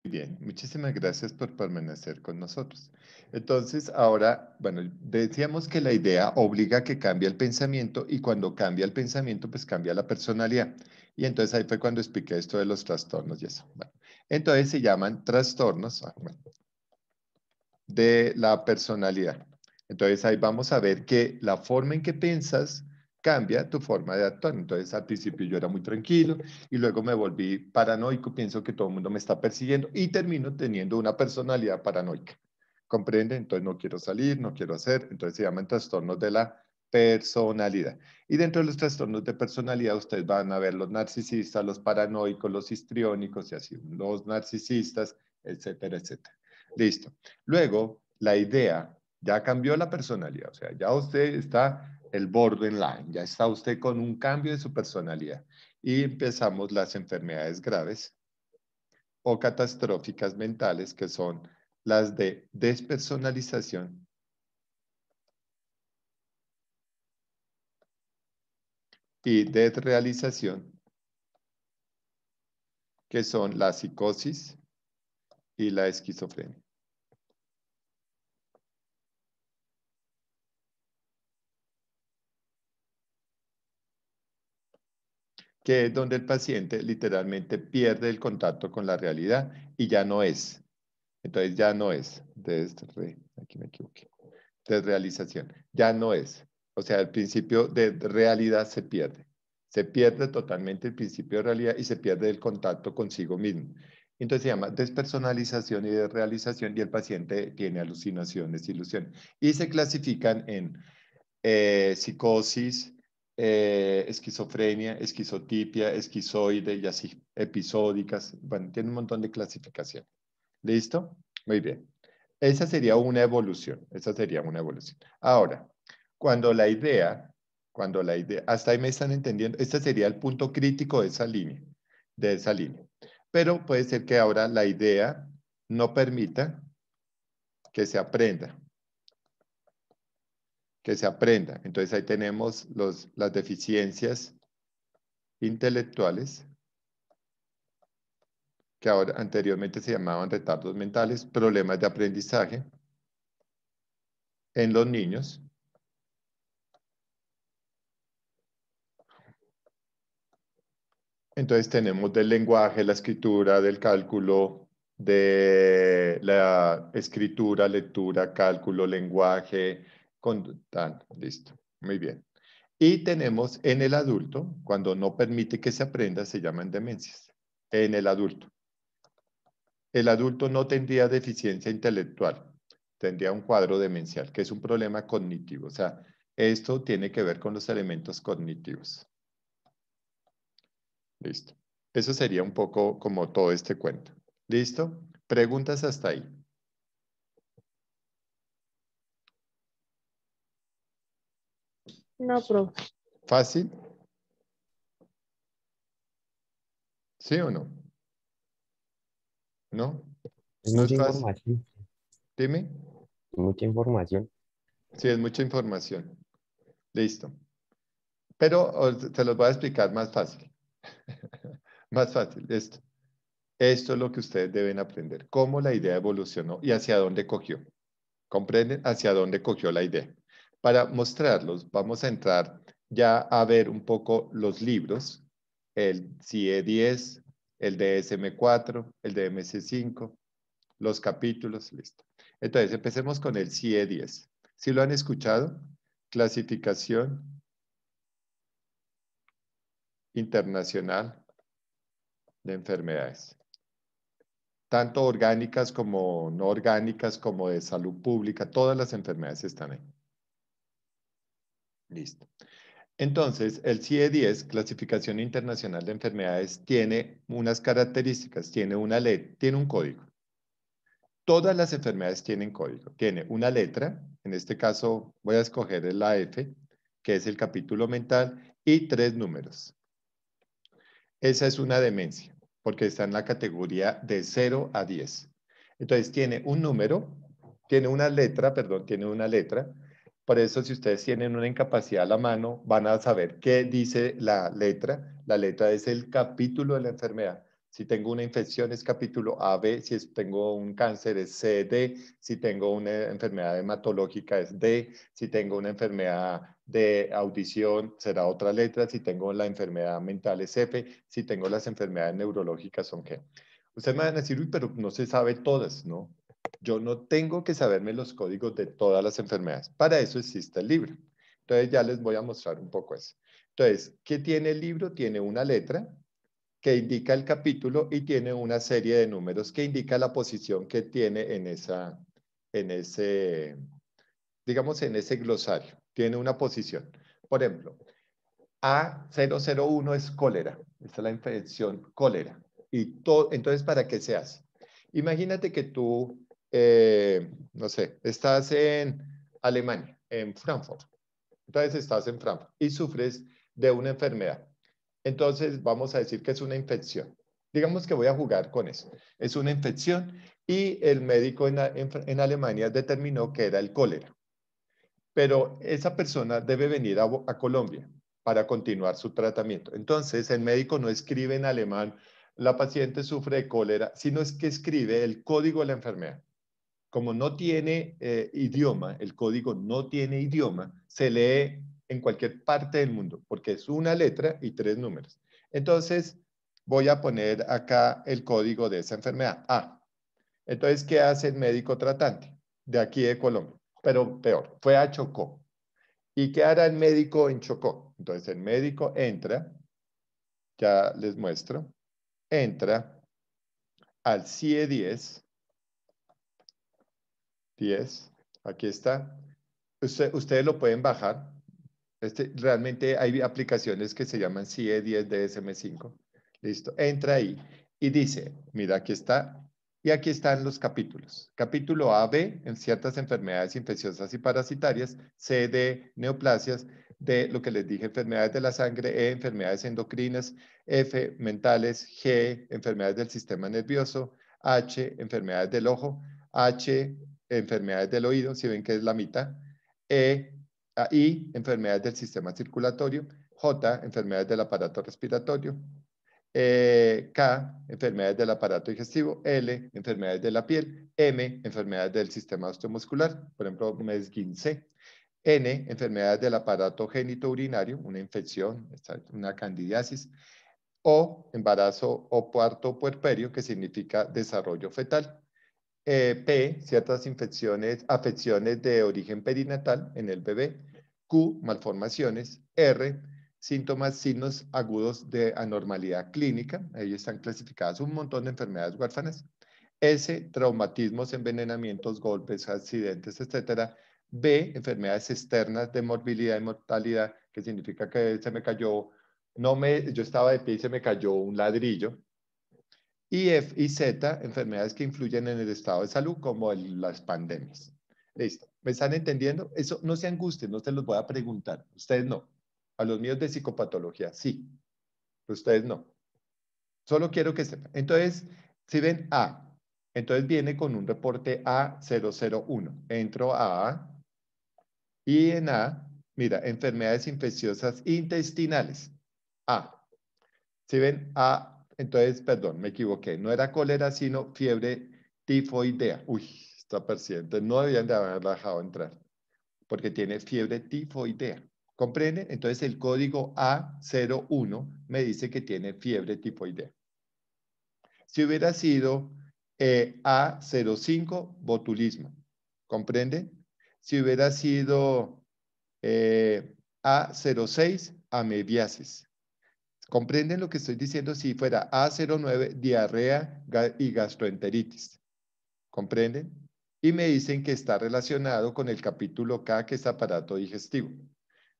Bien, muchísimas gracias por permanecer con nosotros. Entonces, ahora, bueno, decíamos que la idea obliga a que cambie el pensamiento y cuando cambia el pensamiento, pues cambia la personalidad. Y entonces ahí fue cuando expliqué esto de los trastornos y eso. entonces se llaman trastornos ah, de la personalidad. Entonces ahí vamos a ver que la forma en que piensas cambia tu forma de actuar. Entonces, al principio yo era muy tranquilo y luego me volví paranoico, pienso que todo el mundo me está persiguiendo y termino teniendo una personalidad paranoica. ¿Comprende? Entonces no quiero salir, no quiero hacer. Entonces se llaman trastornos de la personalidad. Y dentro de los trastornos de personalidad ustedes van a ver los narcisistas, los paranoicos, los histriónicos y así, los narcisistas, etcétera, etcétera. Listo. Luego, la idea ya cambió la personalidad, o sea, ya usted está el borderline, ya está usted con un cambio de su personalidad y empezamos las enfermedades graves o catastróficas mentales que son las de despersonalización y desrealización, que son la psicosis y la esquizofrenia. que es donde el paciente literalmente pierde el contacto con la realidad y ya no es. Entonces ya no es. aquí me equivoqué. Desrealización. Ya no es. O sea, el principio de realidad se pierde. Se pierde totalmente el principio de realidad y se pierde el contacto consigo mismo. Entonces se llama despersonalización y desrealización y el paciente tiene alucinaciones, ilusiones. Y se clasifican en eh, psicosis, eh, esquizofrenia, esquizotipia, esquizoide y así, episódicas. Bueno, tiene un montón de clasificación. ¿Listo? Muy bien. Esa sería una evolución. Esa sería una evolución. Ahora, cuando la idea, cuando la idea, hasta ahí me están entendiendo, este sería el punto crítico de esa línea, de esa línea. Pero puede ser que ahora la idea no permita que se aprenda que se aprenda. Entonces ahí tenemos las deficiencias intelectuales, que anteriormente se llamaban retardos mentales, problemas de aprendizaje en los niños. Entonces tenemos del lenguaje, la escritura, del cálculo, de la escritura, lectura, cálculo, lenguaje, Listo, muy bien. Y tenemos en el adulto, cuando no permite que se aprenda, se llaman demencias. En el adulto. El adulto no tendría deficiencia intelectual, tendría un cuadro demencial, que es un problema cognitivo. O sea, esto tiene que ver con los elementos cognitivos. Listo. Eso sería un poco como todo este cuento. ¿Listo? Preguntas hasta ahí. No, profe. ¿Fácil? ¿Sí o no? ¿No? Es mucha información. Dime. Mucha información. Sí, es mucha información. Listo. Pero te los voy a explicar más fácil. más fácil, esto. Esto es lo que ustedes deben aprender. Cómo la idea evolucionó y hacia dónde cogió. ¿Comprenden hacia dónde cogió la idea? para mostrarlos, vamos a entrar ya a ver un poco los libros, el CIE e 10, el DSM 4, el DMC 5, los capítulos, listo. Entonces, empecemos con el CIE e 10. Si lo han escuchado? Clasificación internacional de enfermedades, tanto orgánicas como no orgánicas, como de salud pública, todas las enfermedades están ahí. Listo. Entonces, el CIE-10, e Clasificación Internacional de Enfermedades, tiene unas características, tiene una ley, tiene un código. Todas las enfermedades tienen código. Tiene una letra, en este caso voy a escoger la F, que es el capítulo mental, y tres números. Esa es una demencia, porque está en la categoría de 0 a 10. Entonces, tiene un número, tiene una letra, perdón, tiene una letra, por eso, si ustedes tienen una incapacidad a la mano, van a saber qué dice la letra. La letra es el capítulo de la enfermedad. Si tengo una infección es capítulo A, B. Si tengo un cáncer es C, D. Si tengo una enfermedad hematológica es D. Si tengo una enfermedad de audición será otra letra. Si tengo la enfermedad mental es F. Si tengo las enfermedades neurológicas son G. Ustedes me van a decir, uy, pero no se sabe todas, ¿no? Yo no tengo que saberme los códigos de todas las enfermedades. Para eso existe el libro. Entonces ya les voy a mostrar un poco eso. Entonces, ¿qué tiene el libro? Tiene una letra que indica el capítulo y tiene una serie de números que indica la posición que tiene en esa, en ese, digamos, en ese glosario. Tiene una posición. Por ejemplo, A001 es cólera. Esta es la infección cólera. Y todo, entonces, ¿para qué se hace? Imagínate que tú eh, no sé, estás en Alemania, en Frankfurt. Entonces estás en Frankfurt y sufres de una enfermedad. Entonces vamos a decir que es una infección. Digamos que voy a jugar con eso. Es una infección y el médico en, Alemania determinó que era el cólera. Pero esa persona debe venir a, a Colombia para continuar su tratamiento. Entonces el médico no escribe en alemán, la paciente sufre de cólera, sino es que escribe el código de la enfermedad como no tiene eh, idioma, el código no tiene idioma, se lee en cualquier parte del mundo, porque es una letra y tres números. Entonces, voy a poner acá el código de esa enfermedad, Ah, Entonces, ¿qué hace el médico tratante de aquí de Colombia? Pero peor, fue a Chocó. ¿Y qué hará el médico en Chocó? Entonces, el médico entra, ya les muestro, entra al CIE e 10, 10, aquí está. ustedes lo pueden bajar. Este, realmente hay aplicaciones que se llaman CIE 10 DSM5. Listo, entra ahí y dice, mira, aquí está, y aquí están los capítulos. Capítulo A, B, en ciertas enfermedades infecciosas y parasitarias, C, D, neoplasias, D, lo que les dije, enfermedades de la sangre, E, enfermedades endocrinas, F, mentales, G, enfermedades del sistema nervioso, H, enfermedades del ojo, H, enfermedades del oído, si ven que es la mitad, E, ah, I, enfermedades del sistema circulatorio, J, enfermedades del aparato respiratorio, e, K, enfermedades del aparato digestivo, L, enfermedades de la piel, M, enfermedades del sistema osteomuscular, por ejemplo, me N, enfermedades del aparato génito urinario, una infección, una candidiasis, o embarazo o puerto puerperio, que significa desarrollo fetal. P, eh, ciertas infecciones, afecciones de origen perinatal en el bebé, Q, malformaciones, R, síntomas, signos agudos de anormalidad clínica, ahí están clasificadas un montón de enfermedades huérfanas, S, traumatismos, envenenamientos, golpes, accidentes, etc. B, enfermedades externas de morbilidad y mortalidad, que significa que se me cayó, no me, yo estaba de pie y se me cayó un ladrillo, y F y Z, enfermedades que influyen en el estado de salud, como las pandemias. Listo. ¿Me están entendiendo? Eso no se angustien, no se los voy a preguntar. Ustedes no. A los míos de psicopatología, sí. Ustedes no. Solo quiero que sepan. Entonces, si ven A, entonces viene con un reporte A001. Entro a A y en A, mira, enfermedades infecciosas intestinales. A. Si ven A entonces, perdón, me equivoqué. No era cólera, sino fiebre tifoidea. Uy, está paciente no debían de haberla dejado entrar porque tiene fiebre tifoidea. ¿Comprende? Entonces el código A01 me dice que tiene fiebre tifoidea. Si hubiera sido eh, A05, botulismo. ¿Comprende? Si hubiera sido eh, A06, amebiasis. ¿Comprenden lo que estoy diciendo si fuera A09, diarrea y gastroenteritis? ¿Comprenden? Y me dicen que está relacionado con el capítulo K, que es aparato digestivo.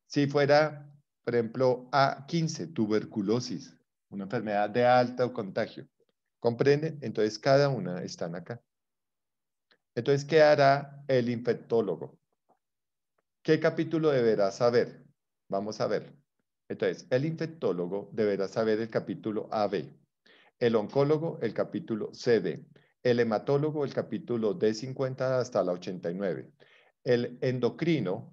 Si fuera, por ejemplo, A15, tuberculosis, una enfermedad de alto contagio. ¿Comprenden? Entonces, cada una están acá. Entonces, ¿qué hará el infectólogo? ¿Qué capítulo deberá saber? Vamos a ver. Entonces, el infectólogo deberá saber el capítulo AB, el oncólogo el capítulo CD, el hematólogo el capítulo D50 hasta la 89, el endocrino,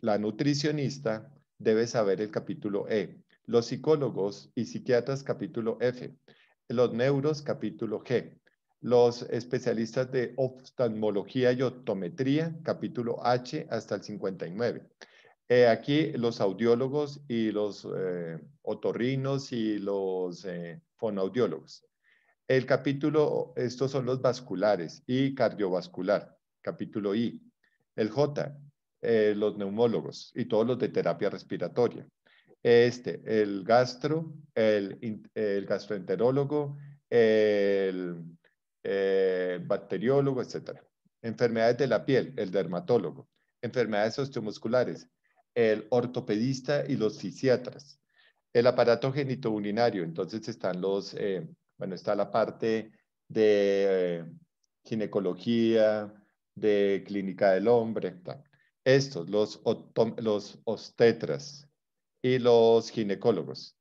la nutricionista debe saber el capítulo E, los psicólogos y psiquiatras capítulo F, los neuros capítulo G, los especialistas de oftalmología y optometría capítulo H hasta el 59 eh, aquí los audiólogos y los eh, otorrinos y los eh, fonoaudiólogos. El capítulo, estos son los vasculares y cardiovascular, capítulo I. El J, los neumólogos y todos los de terapia respiratoria. Este, el gastro, el, el gastroenterólogo, el bacteriólogo, etc. Enfermedades de la piel, el dermatólogo. Enfermedades osteomusculares, el ortopedista y los fisiatras. El aparato genitourinario, entonces están los, eh, bueno, está la parte de eh, ginecología, de clínica del hombre, estos, los, los obstetras y los ginecólogos.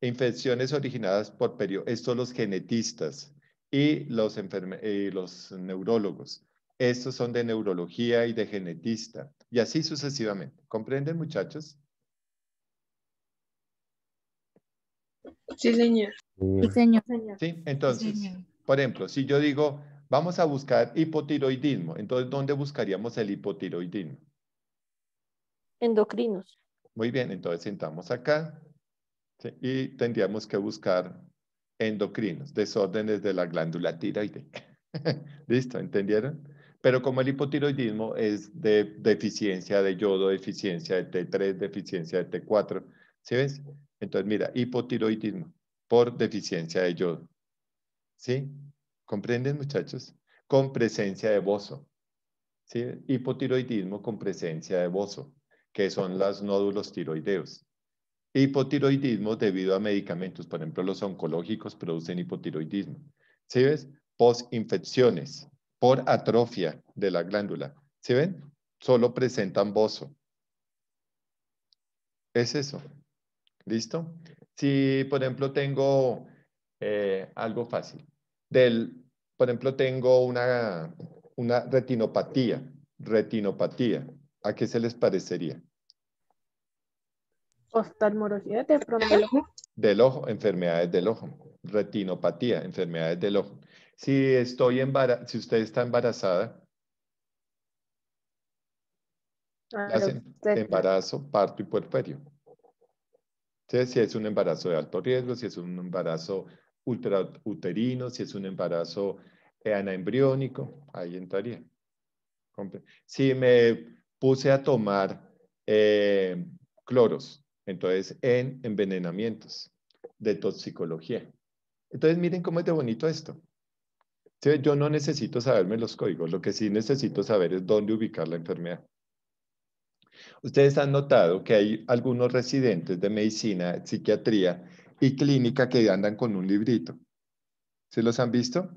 Infecciones originadas por periodo, estos los genetistas y los, y los neurólogos. Estos son de neurología y de genetista. Y así sucesivamente. ¿Comprenden, muchachos? Sí, señor. Sí, señor. Sí, entonces, por ejemplo, si yo digo, vamos a buscar hipotiroidismo, entonces, ¿dónde buscaríamos el hipotiroidismo? Endocrinos. Muy bien, entonces sentamos acá y tendríamos que buscar endocrinos, desórdenes de la glándula tiroide. ¿Listo? ¿Entendieron? Pero como el hipotiroidismo es de deficiencia de yodo, deficiencia de T3, deficiencia de T4, ¿sí ves? Entonces, mira, hipotiroidismo por deficiencia de yodo. ¿Sí? ¿Comprenden, muchachos? Con presencia de bozo. ¿Sí? Hipotiroidismo con presencia de bozo, que son los nódulos tiroideos. Hipotiroidismo debido a medicamentos, por ejemplo, los oncológicos producen hipotiroidismo. ¿Sí ves? Postinfecciones por atrofia de la glándula. ¿Se ven? Solo presentan bozo. Es eso. ¿Listo? Si, por ejemplo, tengo eh, algo fácil, del, por ejemplo, tengo una, una retinopatía, retinopatía, ¿a qué se les parecería? Oftalmología de del Del ojo, enfermedades del ojo. Retinopatía, enfermedades del ojo. Si, estoy si usted está embarazada, ah, em-, embarazo, parto y puerperio. si es un embarazo de alto riesgo, si es un embarazo ultrauterino, si es un embarazo eh, anaembriónico, ahí entraría. Si me puse a tomar eh, cloros, entonces en envenenamientos de toxicología. Entonces, miren cómo es de bonito esto yo no necesito saberme los códigos, lo que sí necesito saber es dónde ubicar la enfermedad. Ustedes han notado que hay algunos residentes de medicina, psiquiatría y clínica que andan con un librito. ¿Se los han visto?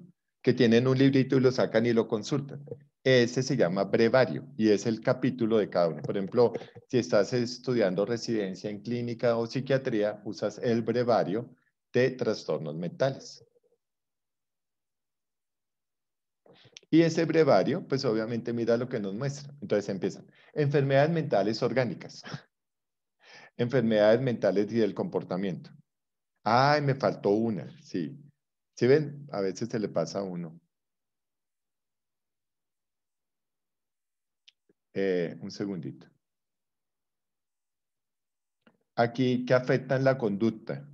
Que tienen un librito y lo sacan y lo consultan. Ese se llama brevario y es el capítulo de cada uno. Por ejemplo, si estás estudiando residencia en clínica o psiquiatría, usas el brevario de trastornos mentales. Y ese brevario, pues obviamente mira lo que nos muestra. Entonces empiezan. Enfermedades mentales orgánicas. Enfermedades mentales y del comportamiento. Ay, me faltó una, sí. ¿Sí ven? A veces se le pasa uno. Eh, un segundito. Aquí, qué afectan la conducta?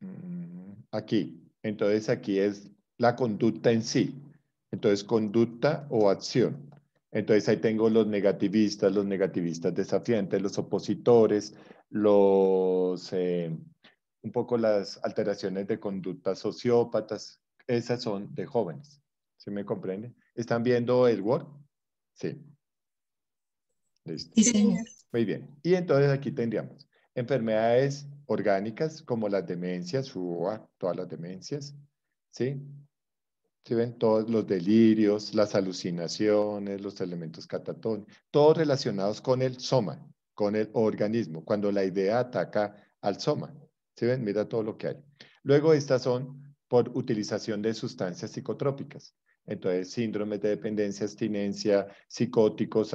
Mm, aquí, entonces aquí es la conducta en sí. Entonces conducta o acción. Entonces ahí tengo los negativistas, los negativistas desafiantes, los opositores, los eh, un poco las alteraciones de conducta sociópatas. Esas son de jóvenes. ¿Sí me comprende? ¿Están viendo el Word? Sí. Listo. Muy bien. Y entonces aquí tendríamos enfermedades orgánicas como las demencias, todas las demencias, ¿sí? Se ven todos los delirios, las alucinaciones, los elementos catatónicos, todos relacionados con el soma, con el organismo, cuando la idea ataca al soma. ¿Se ven? Mira todo lo que hay. Luego estas son por utilización de sustancias psicotrópicas. Entonces, síndromes de dependencia, abstinencia, psicóticos,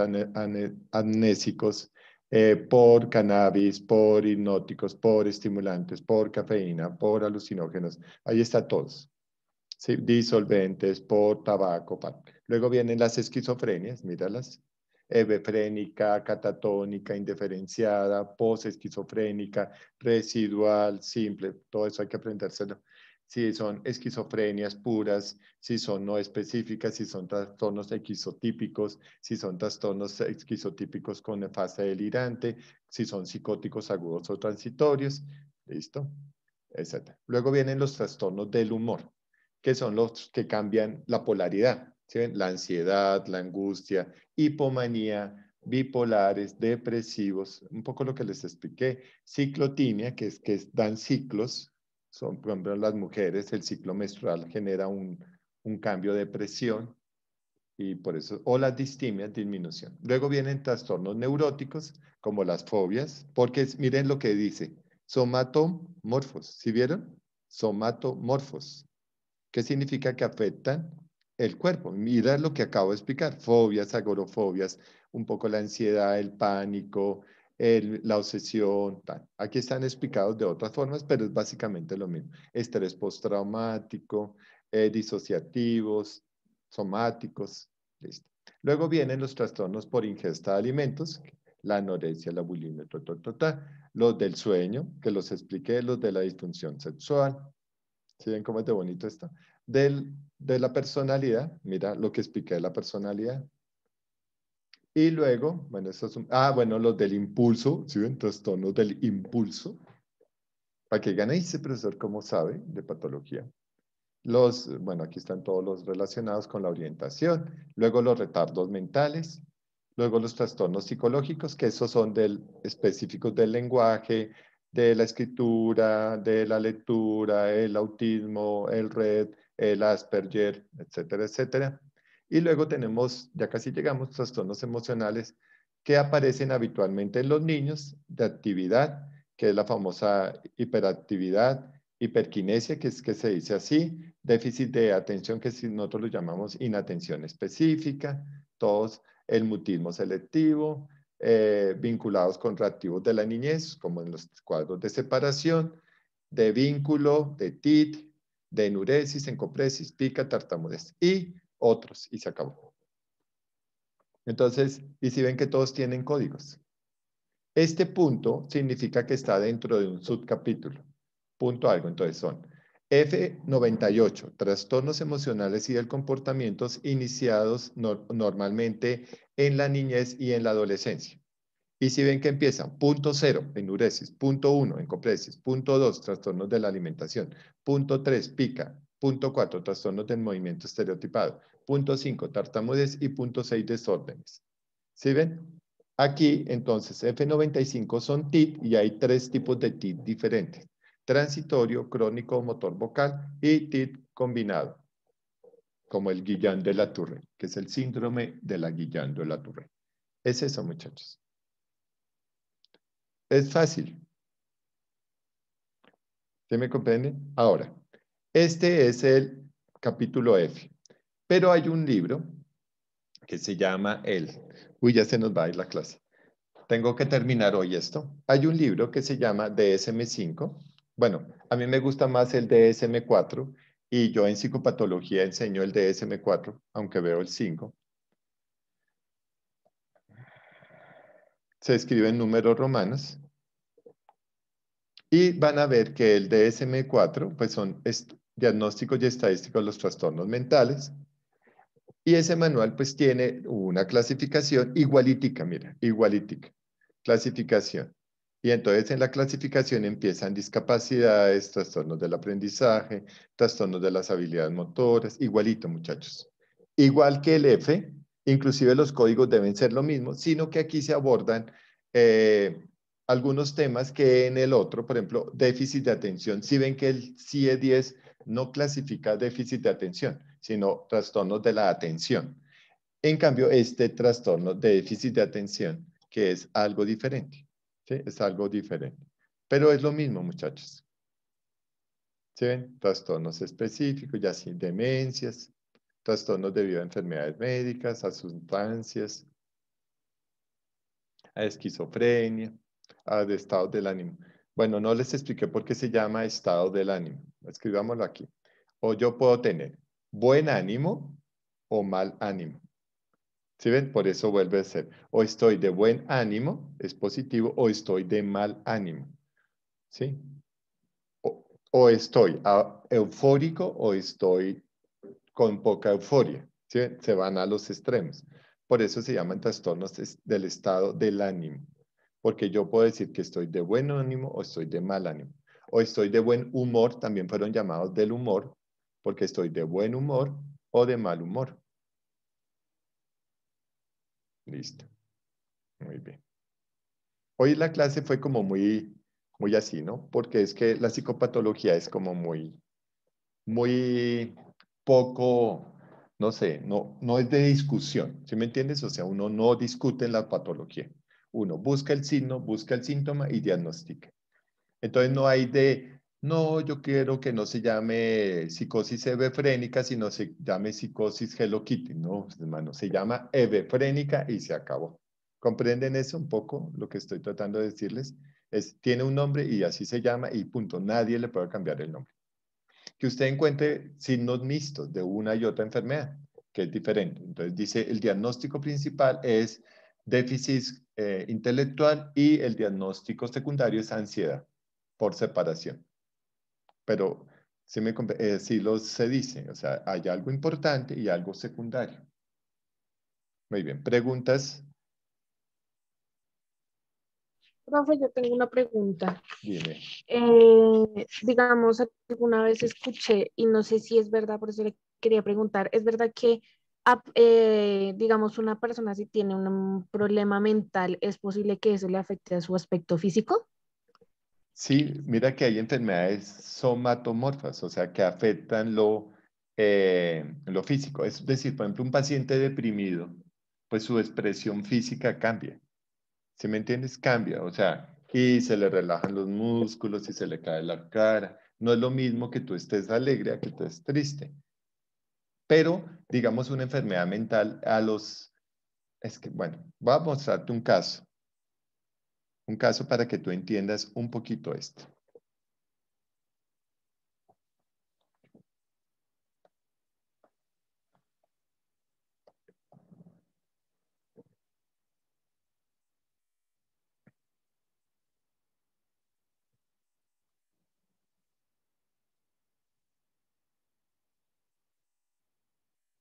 amnésicos, eh, por cannabis, por hipnóticos, por estimulantes, por cafeína, por alucinógenos. Ahí está todos. Disolventes, por tabaco. Luego vienen las esquizofrenias, míralas. Ebefrénica, catatónica, indiferenciada, posesquizofrénica, residual, simple. Todo eso hay que aprendérselo si son esquizofrenias puras, si son no específicas, si son trastornos esquizotípicos, si son trastornos esquizotípicos con fase delirante, si son psicóticos agudos o transitorios, ¿listo? etc Luego vienen los trastornos del humor, que son los que cambian la polaridad, la ansiedad, la angustia, hipomanía, bipolares, depresivos, un poco lo que les expliqué, ciclotimia, que es que dan ciclos, son, por ejemplo, las mujeres el ciclo menstrual genera un, cambio de presión y por eso, o las distimia, disminución. Luego vienen trastornos neuróticos como las fobias, porque miren lo que dice, somatomorfos, ¿sí vieron? Somatomorfos, ¿qué significa que afectan el cuerpo. Mira lo que acabo de explicar, fobias, agorofobias, un poco la ansiedad, el pánico, la obsesión, tal. Aquí están explicados de otras formas, pero es básicamente lo mismo. Estrés postraumático, eh, disociativos, somáticos, listo. Luego vienen los trastornos por ingesta de alimentos, la anorexia, la bulimia, total ta, los del sueño, que los expliqué, los de la disfunción sexual, ¿sí ven cómo es de bonito esto? Del, de la personalidad, mira lo que expliqué de la personalidad, y luego, bueno, esos ah, bueno, los del impulso, ¿sí ven? Trastornos del impulso. Para que gane ese profesor, como sabe, de patología. Los, bueno, aquí están todos los relacionados con la orientación. Luego los retardos mentales. Luego los trastornos psicológicos, que esos son del, específicos del lenguaje, de la escritura, de la lectura, el autismo, el red, el Asperger, etcétera, etcétera. Y luego tenemos, ya casi llegamos, trastornos emocionales que aparecen habitualmente en los niños de actividad, que es la famosa hiperactividad, hiperquinesia, que es que se dice así, déficit de atención, que nosotros lo llamamos inatención específica, todos el mutismo selectivo, eh, vinculados con reactivos de la niñez, como en los cuadros de separación, de vínculo, de TIT, de enuresis, encopresis, pica, tartamudez. Y otros y se acabó. Entonces, y si ven que todos tienen códigos. Este punto significa que está dentro de un subcapítulo. Punto algo, entonces son F98, trastornos emocionales y del comportamiento iniciados normalmente en la niñez y en la adolescencia. Y si ven que empiezan, punto cero, enuresis, punto uno, copresis. punto dos, trastornos de la alimentación, punto tres, pica, punto cuatro, trastornos del movimiento estereotipado, punto 5, tartamudez y punto 6, desórdenes. ¿Sí ven? Aquí, entonces, F95 son TIT y hay tres tipos de TIT diferentes. Transitorio, crónico, motor vocal y TIT combinado, como el guillán de la torre, que es el síndrome de la Guillán de la torre. Es eso, muchachos. Es fácil. ¿Se me comprenden? Ahora, este es el capítulo F. Pero hay un libro que se llama El. Uy, ya se nos va a ir la clase. Tengo que terminar hoy esto. Hay un libro que se llama DSM5. Bueno, a mí me gusta más el DSM4 y yo en psicopatología enseño el DSM4, aunque veo el 5. Se escribe en números romanos. Y van a ver que el DSM4, pues son diagnósticos y estadísticos de los trastornos mentales. Y ese manual pues tiene una clasificación igualítica, mira, igualítica, clasificación. Y entonces en la clasificación empiezan discapacidades, trastornos del aprendizaje, trastornos de las habilidades motoras, igualito muchachos. Igual que el F, inclusive los códigos deben ser lo mismo, sino que aquí se abordan eh, algunos temas que en el otro, por ejemplo, déficit de atención. Si ven que el CIE e 10 no clasifica déficit de atención, sino trastornos de la atención. En cambio, este trastorno de déficit de atención, que es algo diferente, ¿sí? es algo diferente. Pero es lo mismo, muchachos. ¿Sí ven? Trastornos específicos, ya sin demencias, trastornos debido a enfermedades médicas, a sustancias, a esquizofrenia, a estados del ánimo. Bueno, no les expliqué por qué se llama estado del ánimo. Escribámoslo aquí. O yo puedo tener buen ánimo o mal ánimo. ¿Sí ven? Por eso vuelve a ser. O estoy de buen ánimo, es positivo, o estoy de mal ánimo. ¿Sí? O, estoy eufórico o estoy con poca euforia. ¿Sí ven? Se van a los extremos. Por eso se llaman trastornos del estado del ánimo. Porque yo puedo decir que estoy de buen ánimo o estoy de mal ánimo. O estoy de buen humor, también fueron llamados del humor, porque estoy de buen humor o de mal humor. Listo. Muy bien. Hoy la clase fue como muy, muy así, ¿no? Porque es que la psicopatología es como muy, muy poco, no sé, no, no es de discusión, ¿sí me entiendes? O sea, uno no discute la patología. Uno busca el signo, busca el síntoma y diagnostica. Entonces no hay de no, yo quiero que no se llame psicosis hebefrénica, sino se llame psicosis Hello Kitty. No, hermano, se llama hebefrénica y se acabó. ¿Comprenden eso un poco? Lo que estoy tratando de decirles es, tiene un nombre y así se llama y punto. Nadie le puede cambiar el nombre. Que usted encuentre signos mixtos de una y otra enfermedad, que es diferente. Entonces dice, el diagnóstico principal es déficit eh, intelectual y el diagnóstico secundario es ansiedad por separación. Pero sí, me, eh, lo, se dice, o sea, hay algo importante y algo secundario. Muy bien, preguntas. Profe, yo tengo una pregunta. Eh, digamos, alguna vez escuché, y no sé si es verdad, por eso le quería preguntar, ¿es verdad que, ah, eh, digamos, una persona si tiene un problema mental, es posible que eso le afecte a su aspecto físico? Sí, mira que hay enfermedades somatomorfas, o sea, que afectan lo, eh, lo físico. Es decir, por ejemplo, un paciente deprimido, pues su expresión física cambia. Si me entiendes? Cambia, o sea, y se le relajan los músculos y se le cae la cara. No es lo mismo que tú estés alegre a que tú estés triste. Pero, digamos, una enfermedad mental a los... Es que, bueno, voy a mostrarte un caso un caso para que tú entiendas un poquito esto.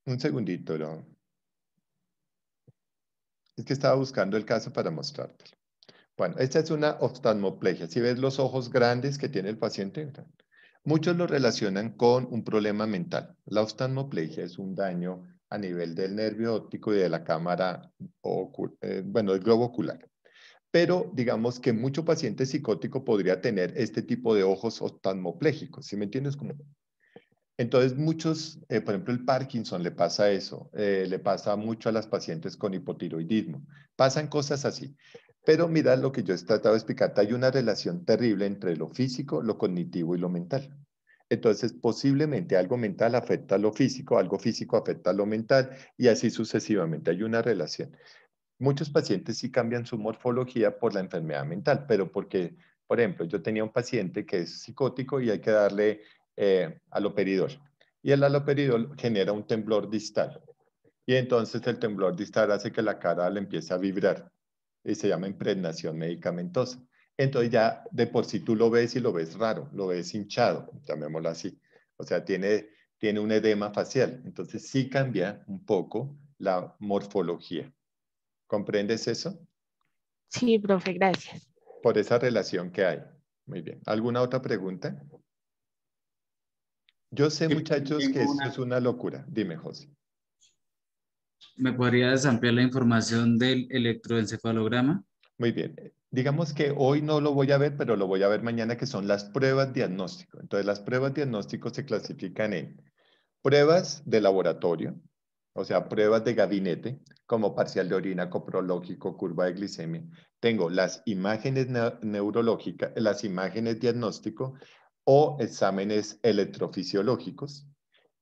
Un segundito, ¿no? Es que estaba buscando el caso para mostrártelo. Bueno, esta es una oftalmoplegia. Si ves los ojos grandes que tiene el paciente, muchos lo relacionan con un problema mental. La oftalmoplegia es un daño a nivel del nervio óptico y de la cámara, eh, bueno, del globo ocular. Pero digamos que mucho paciente psicótico podría tener este tipo de ojos oftalmoplégicos, ¿sí me entiendes? Como entonces, muchos, eh, por ejemplo, el Parkinson le pasa eso, eh, le pasa mucho a las pacientes con hipotiroidismo. Pasan cosas así. Pero mira lo que yo he tratado de explicarte, hay una relación terrible entre lo físico, lo cognitivo y lo mental. Entonces, posiblemente algo mental afecta a lo físico, algo físico afecta a lo mental y así sucesivamente. Hay una relación. Muchos pacientes sí cambian su morfología por la enfermedad mental, pero porque, por ejemplo, yo tenía un paciente que es psicótico y hay que darle eh, aloperidol. Y el aloperidol genera un temblor distal. Y entonces el temblor distal hace que la cara le empiece a vibrar y se llama impregnación medicamentosa. Entonces ya de por sí tú lo ves y lo ves raro, lo ves hinchado, llamémoslo así. O sea, tiene, tiene un edema facial. Entonces sí cambia un poco la morfología. ¿Comprendes eso? Sí, profe, gracias. Por esa relación que hay. Muy bien. ¿Alguna otra pregunta? Yo sé, muchachos, que esto es una locura. Dime, José. ¿Me podrías ampliar la información del electroencefalograma? Muy bien. Digamos que hoy no lo voy a ver, pero lo voy a ver mañana, que son las pruebas diagnóstico. Entonces, las pruebas diagnóstico se clasifican en pruebas de laboratorio, o sea, pruebas de gabinete, como parcial de orina, coprológico, curva de glicemia. Tengo las imágenes neurológicas, las imágenes diagnóstico o exámenes electrofisiológicos.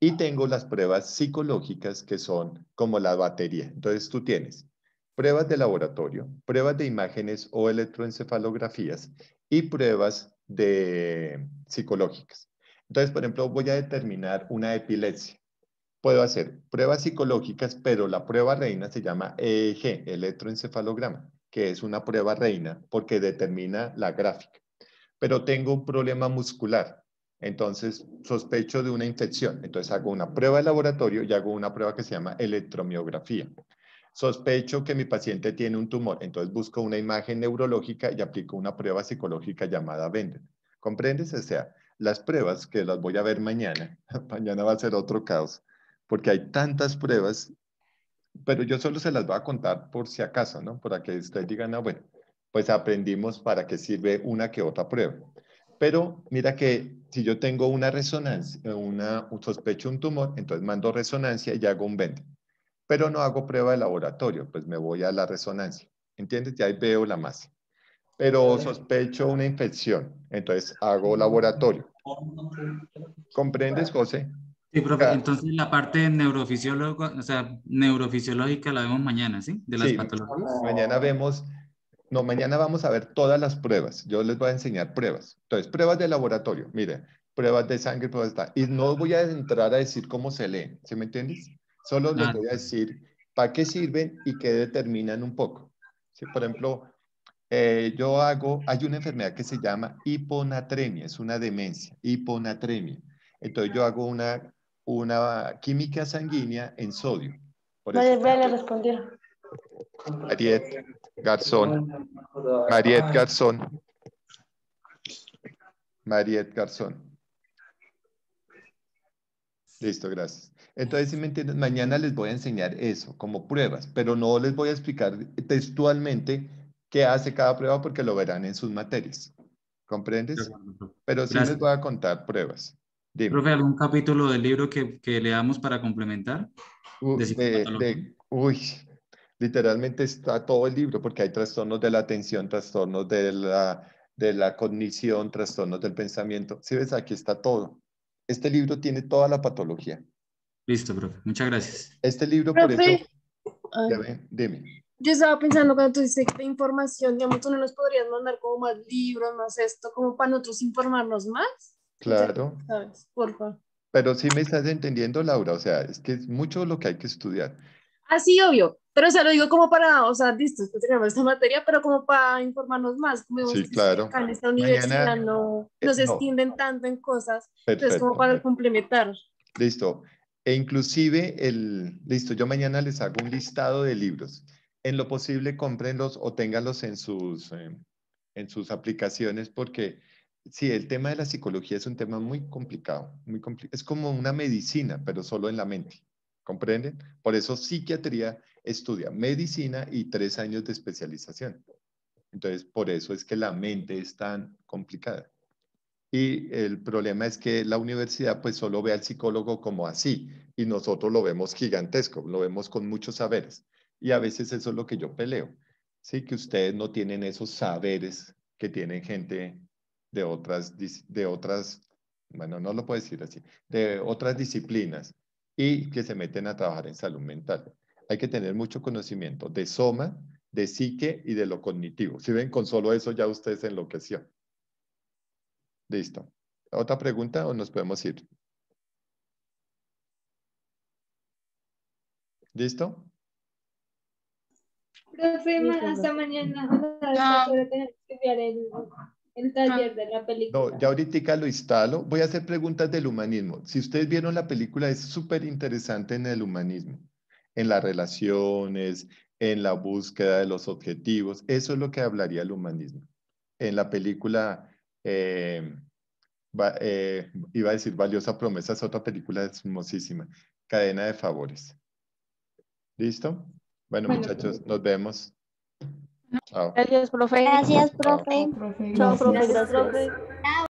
Y tengo las pruebas psicológicas que son como la batería. Entonces tú tienes pruebas de laboratorio, pruebas de imágenes o electroencefalografías y pruebas de psicológicas. Entonces, por ejemplo, voy a determinar una epilepsia. Puedo hacer pruebas psicológicas, pero la prueba reina se llama EEG, electroencefalograma, que es una prueba reina porque determina la gráfica. Pero tengo un problema muscular, entonces, sospecho de una infección. Entonces, hago una prueba de laboratorio y hago una prueba que se llama electromiografía. Sospecho que mi paciente tiene un tumor. Entonces, busco una imagen neurológica y aplico una prueba psicológica llamada Bender. ¿Comprendes? O sea, las pruebas que las voy a ver mañana. mañana va a ser otro caos, porque hay tantas pruebas, pero yo solo se las voy a contar por si acaso, ¿no? Para que ustedes digan, ah, bueno, pues aprendimos para qué sirve una que otra prueba. Pero mira que si yo tengo una resonancia, eh, una, sospecho un tumor, entonces mando resonancia y hago un 20 Pero no hago prueba de laboratorio, pues me voy a la resonancia. ¿Entiendes? Y ahí veo la masa. Pero sospecho una infección, entonces hago laboratorio. ¿Comprendes, José? Sí, profe, entonces la parte neurofisiológica, neurofisiológica la vemos mañana, ¿sí? De las sí, patologías. Mañana vemos no, mañana vamos a ver todas las pruebas. Yo les voy a enseñar pruebas. Entonces, pruebas de laboratorio. Mire, pruebas de sangre, pruebas de... Y no voy a entrar a decir cómo se leen. ¿Se me entiendes? Solo les ah. voy a decir para qué sirven y qué determinan un poco. Si Por ejemplo, eh, yo hago... Hay una enfermedad que se llama hiponatremia. Es una demencia. Hiponatremia. Entonces, yo hago una, una química sanguínea en sodio. Por no, Garzón. Mariette Garzón. Mariette Garzón. Listo, gracias. Entonces, si me entiendes, mañana les voy a enseñar eso como pruebas, pero no les voy a explicar textualmente qué hace cada prueba porque lo verán en sus materias. ¿Comprendes? Pero sí les voy a contar pruebas. Profe, ¿algún capítulo del libro que, que leamos para complementar? uy, Literalmente está todo el libro porque hay trastornos de la atención, trastornos de la, de la cognición, trastornos del pensamiento. Si ves, aquí está todo. Este libro tiene toda la patología. Listo, profe. Muchas gracias. Este libro, por eso... Ya ven, dime. Yo estaba pensando cuando tú dices que información, digamos, tú no nos podrías mandar como más libros, más esto, como para nosotros informarnos más. Claro. ¿Sabes? Por Pero sí me estás entendiendo, Laura, o sea, es que es mucho lo que hay que estudiar. Así ah, obvio, pero o se lo digo como para, o sea, listo, tenemos esta materia, pero como para informarnos más, como sí, claro. en esta universidad no, eh, nos extienden tanto en cosas, entonces como para complementar. Listo. E inclusive el, listo, yo mañana les hago un listado de libros. En lo posible, cómprenlos o ténganlos en sus, eh, en sus aplicaciones porque sí, el tema de la psicología es un tema muy complicado, muy es como una medicina, pero solo en la mente. ¿Comprenden? Por eso psiquiatría estudia medicina y tres años de especialización. Entonces, por eso es que la mente es tan complicada. Y el problema es que la universidad pues solo ve al psicólogo como así y nosotros lo vemos gigantesco, lo vemos con muchos saberes. Y a veces eso es lo que yo peleo, ¿sí? Que ustedes no tienen esos saberes que tienen gente de otras, de otras bueno, no lo puedo decir así, de otras disciplinas y que se meten a trabajar en salud mental. Hay que tener mucho conocimiento de soma, de psique y de lo cognitivo. Si ven, con solo eso ya usted se enloqueció. Listo. ¿Otra pregunta o nos podemos ir? ¿Listo? hasta mañana. Hasta taller ah. de la película. No, ya ahorita lo instalo. Voy a hacer preguntas del humanismo. Si ustedes vieron la película, es súper interesante en el humanismo, en las relaciones, en la búsqueda de los objetivos. Eso es lo que hablaría el humanismo. En la película, eh, eh, iba a decir Valiosa Promesa, es otra película hermosísima. Cadena de favores. ¿Listo? bueno muchachos, pues, nos vemos. Gracias, profe. Gracias, profe. Chao, profe. Gracias, profe. Gracias, profe.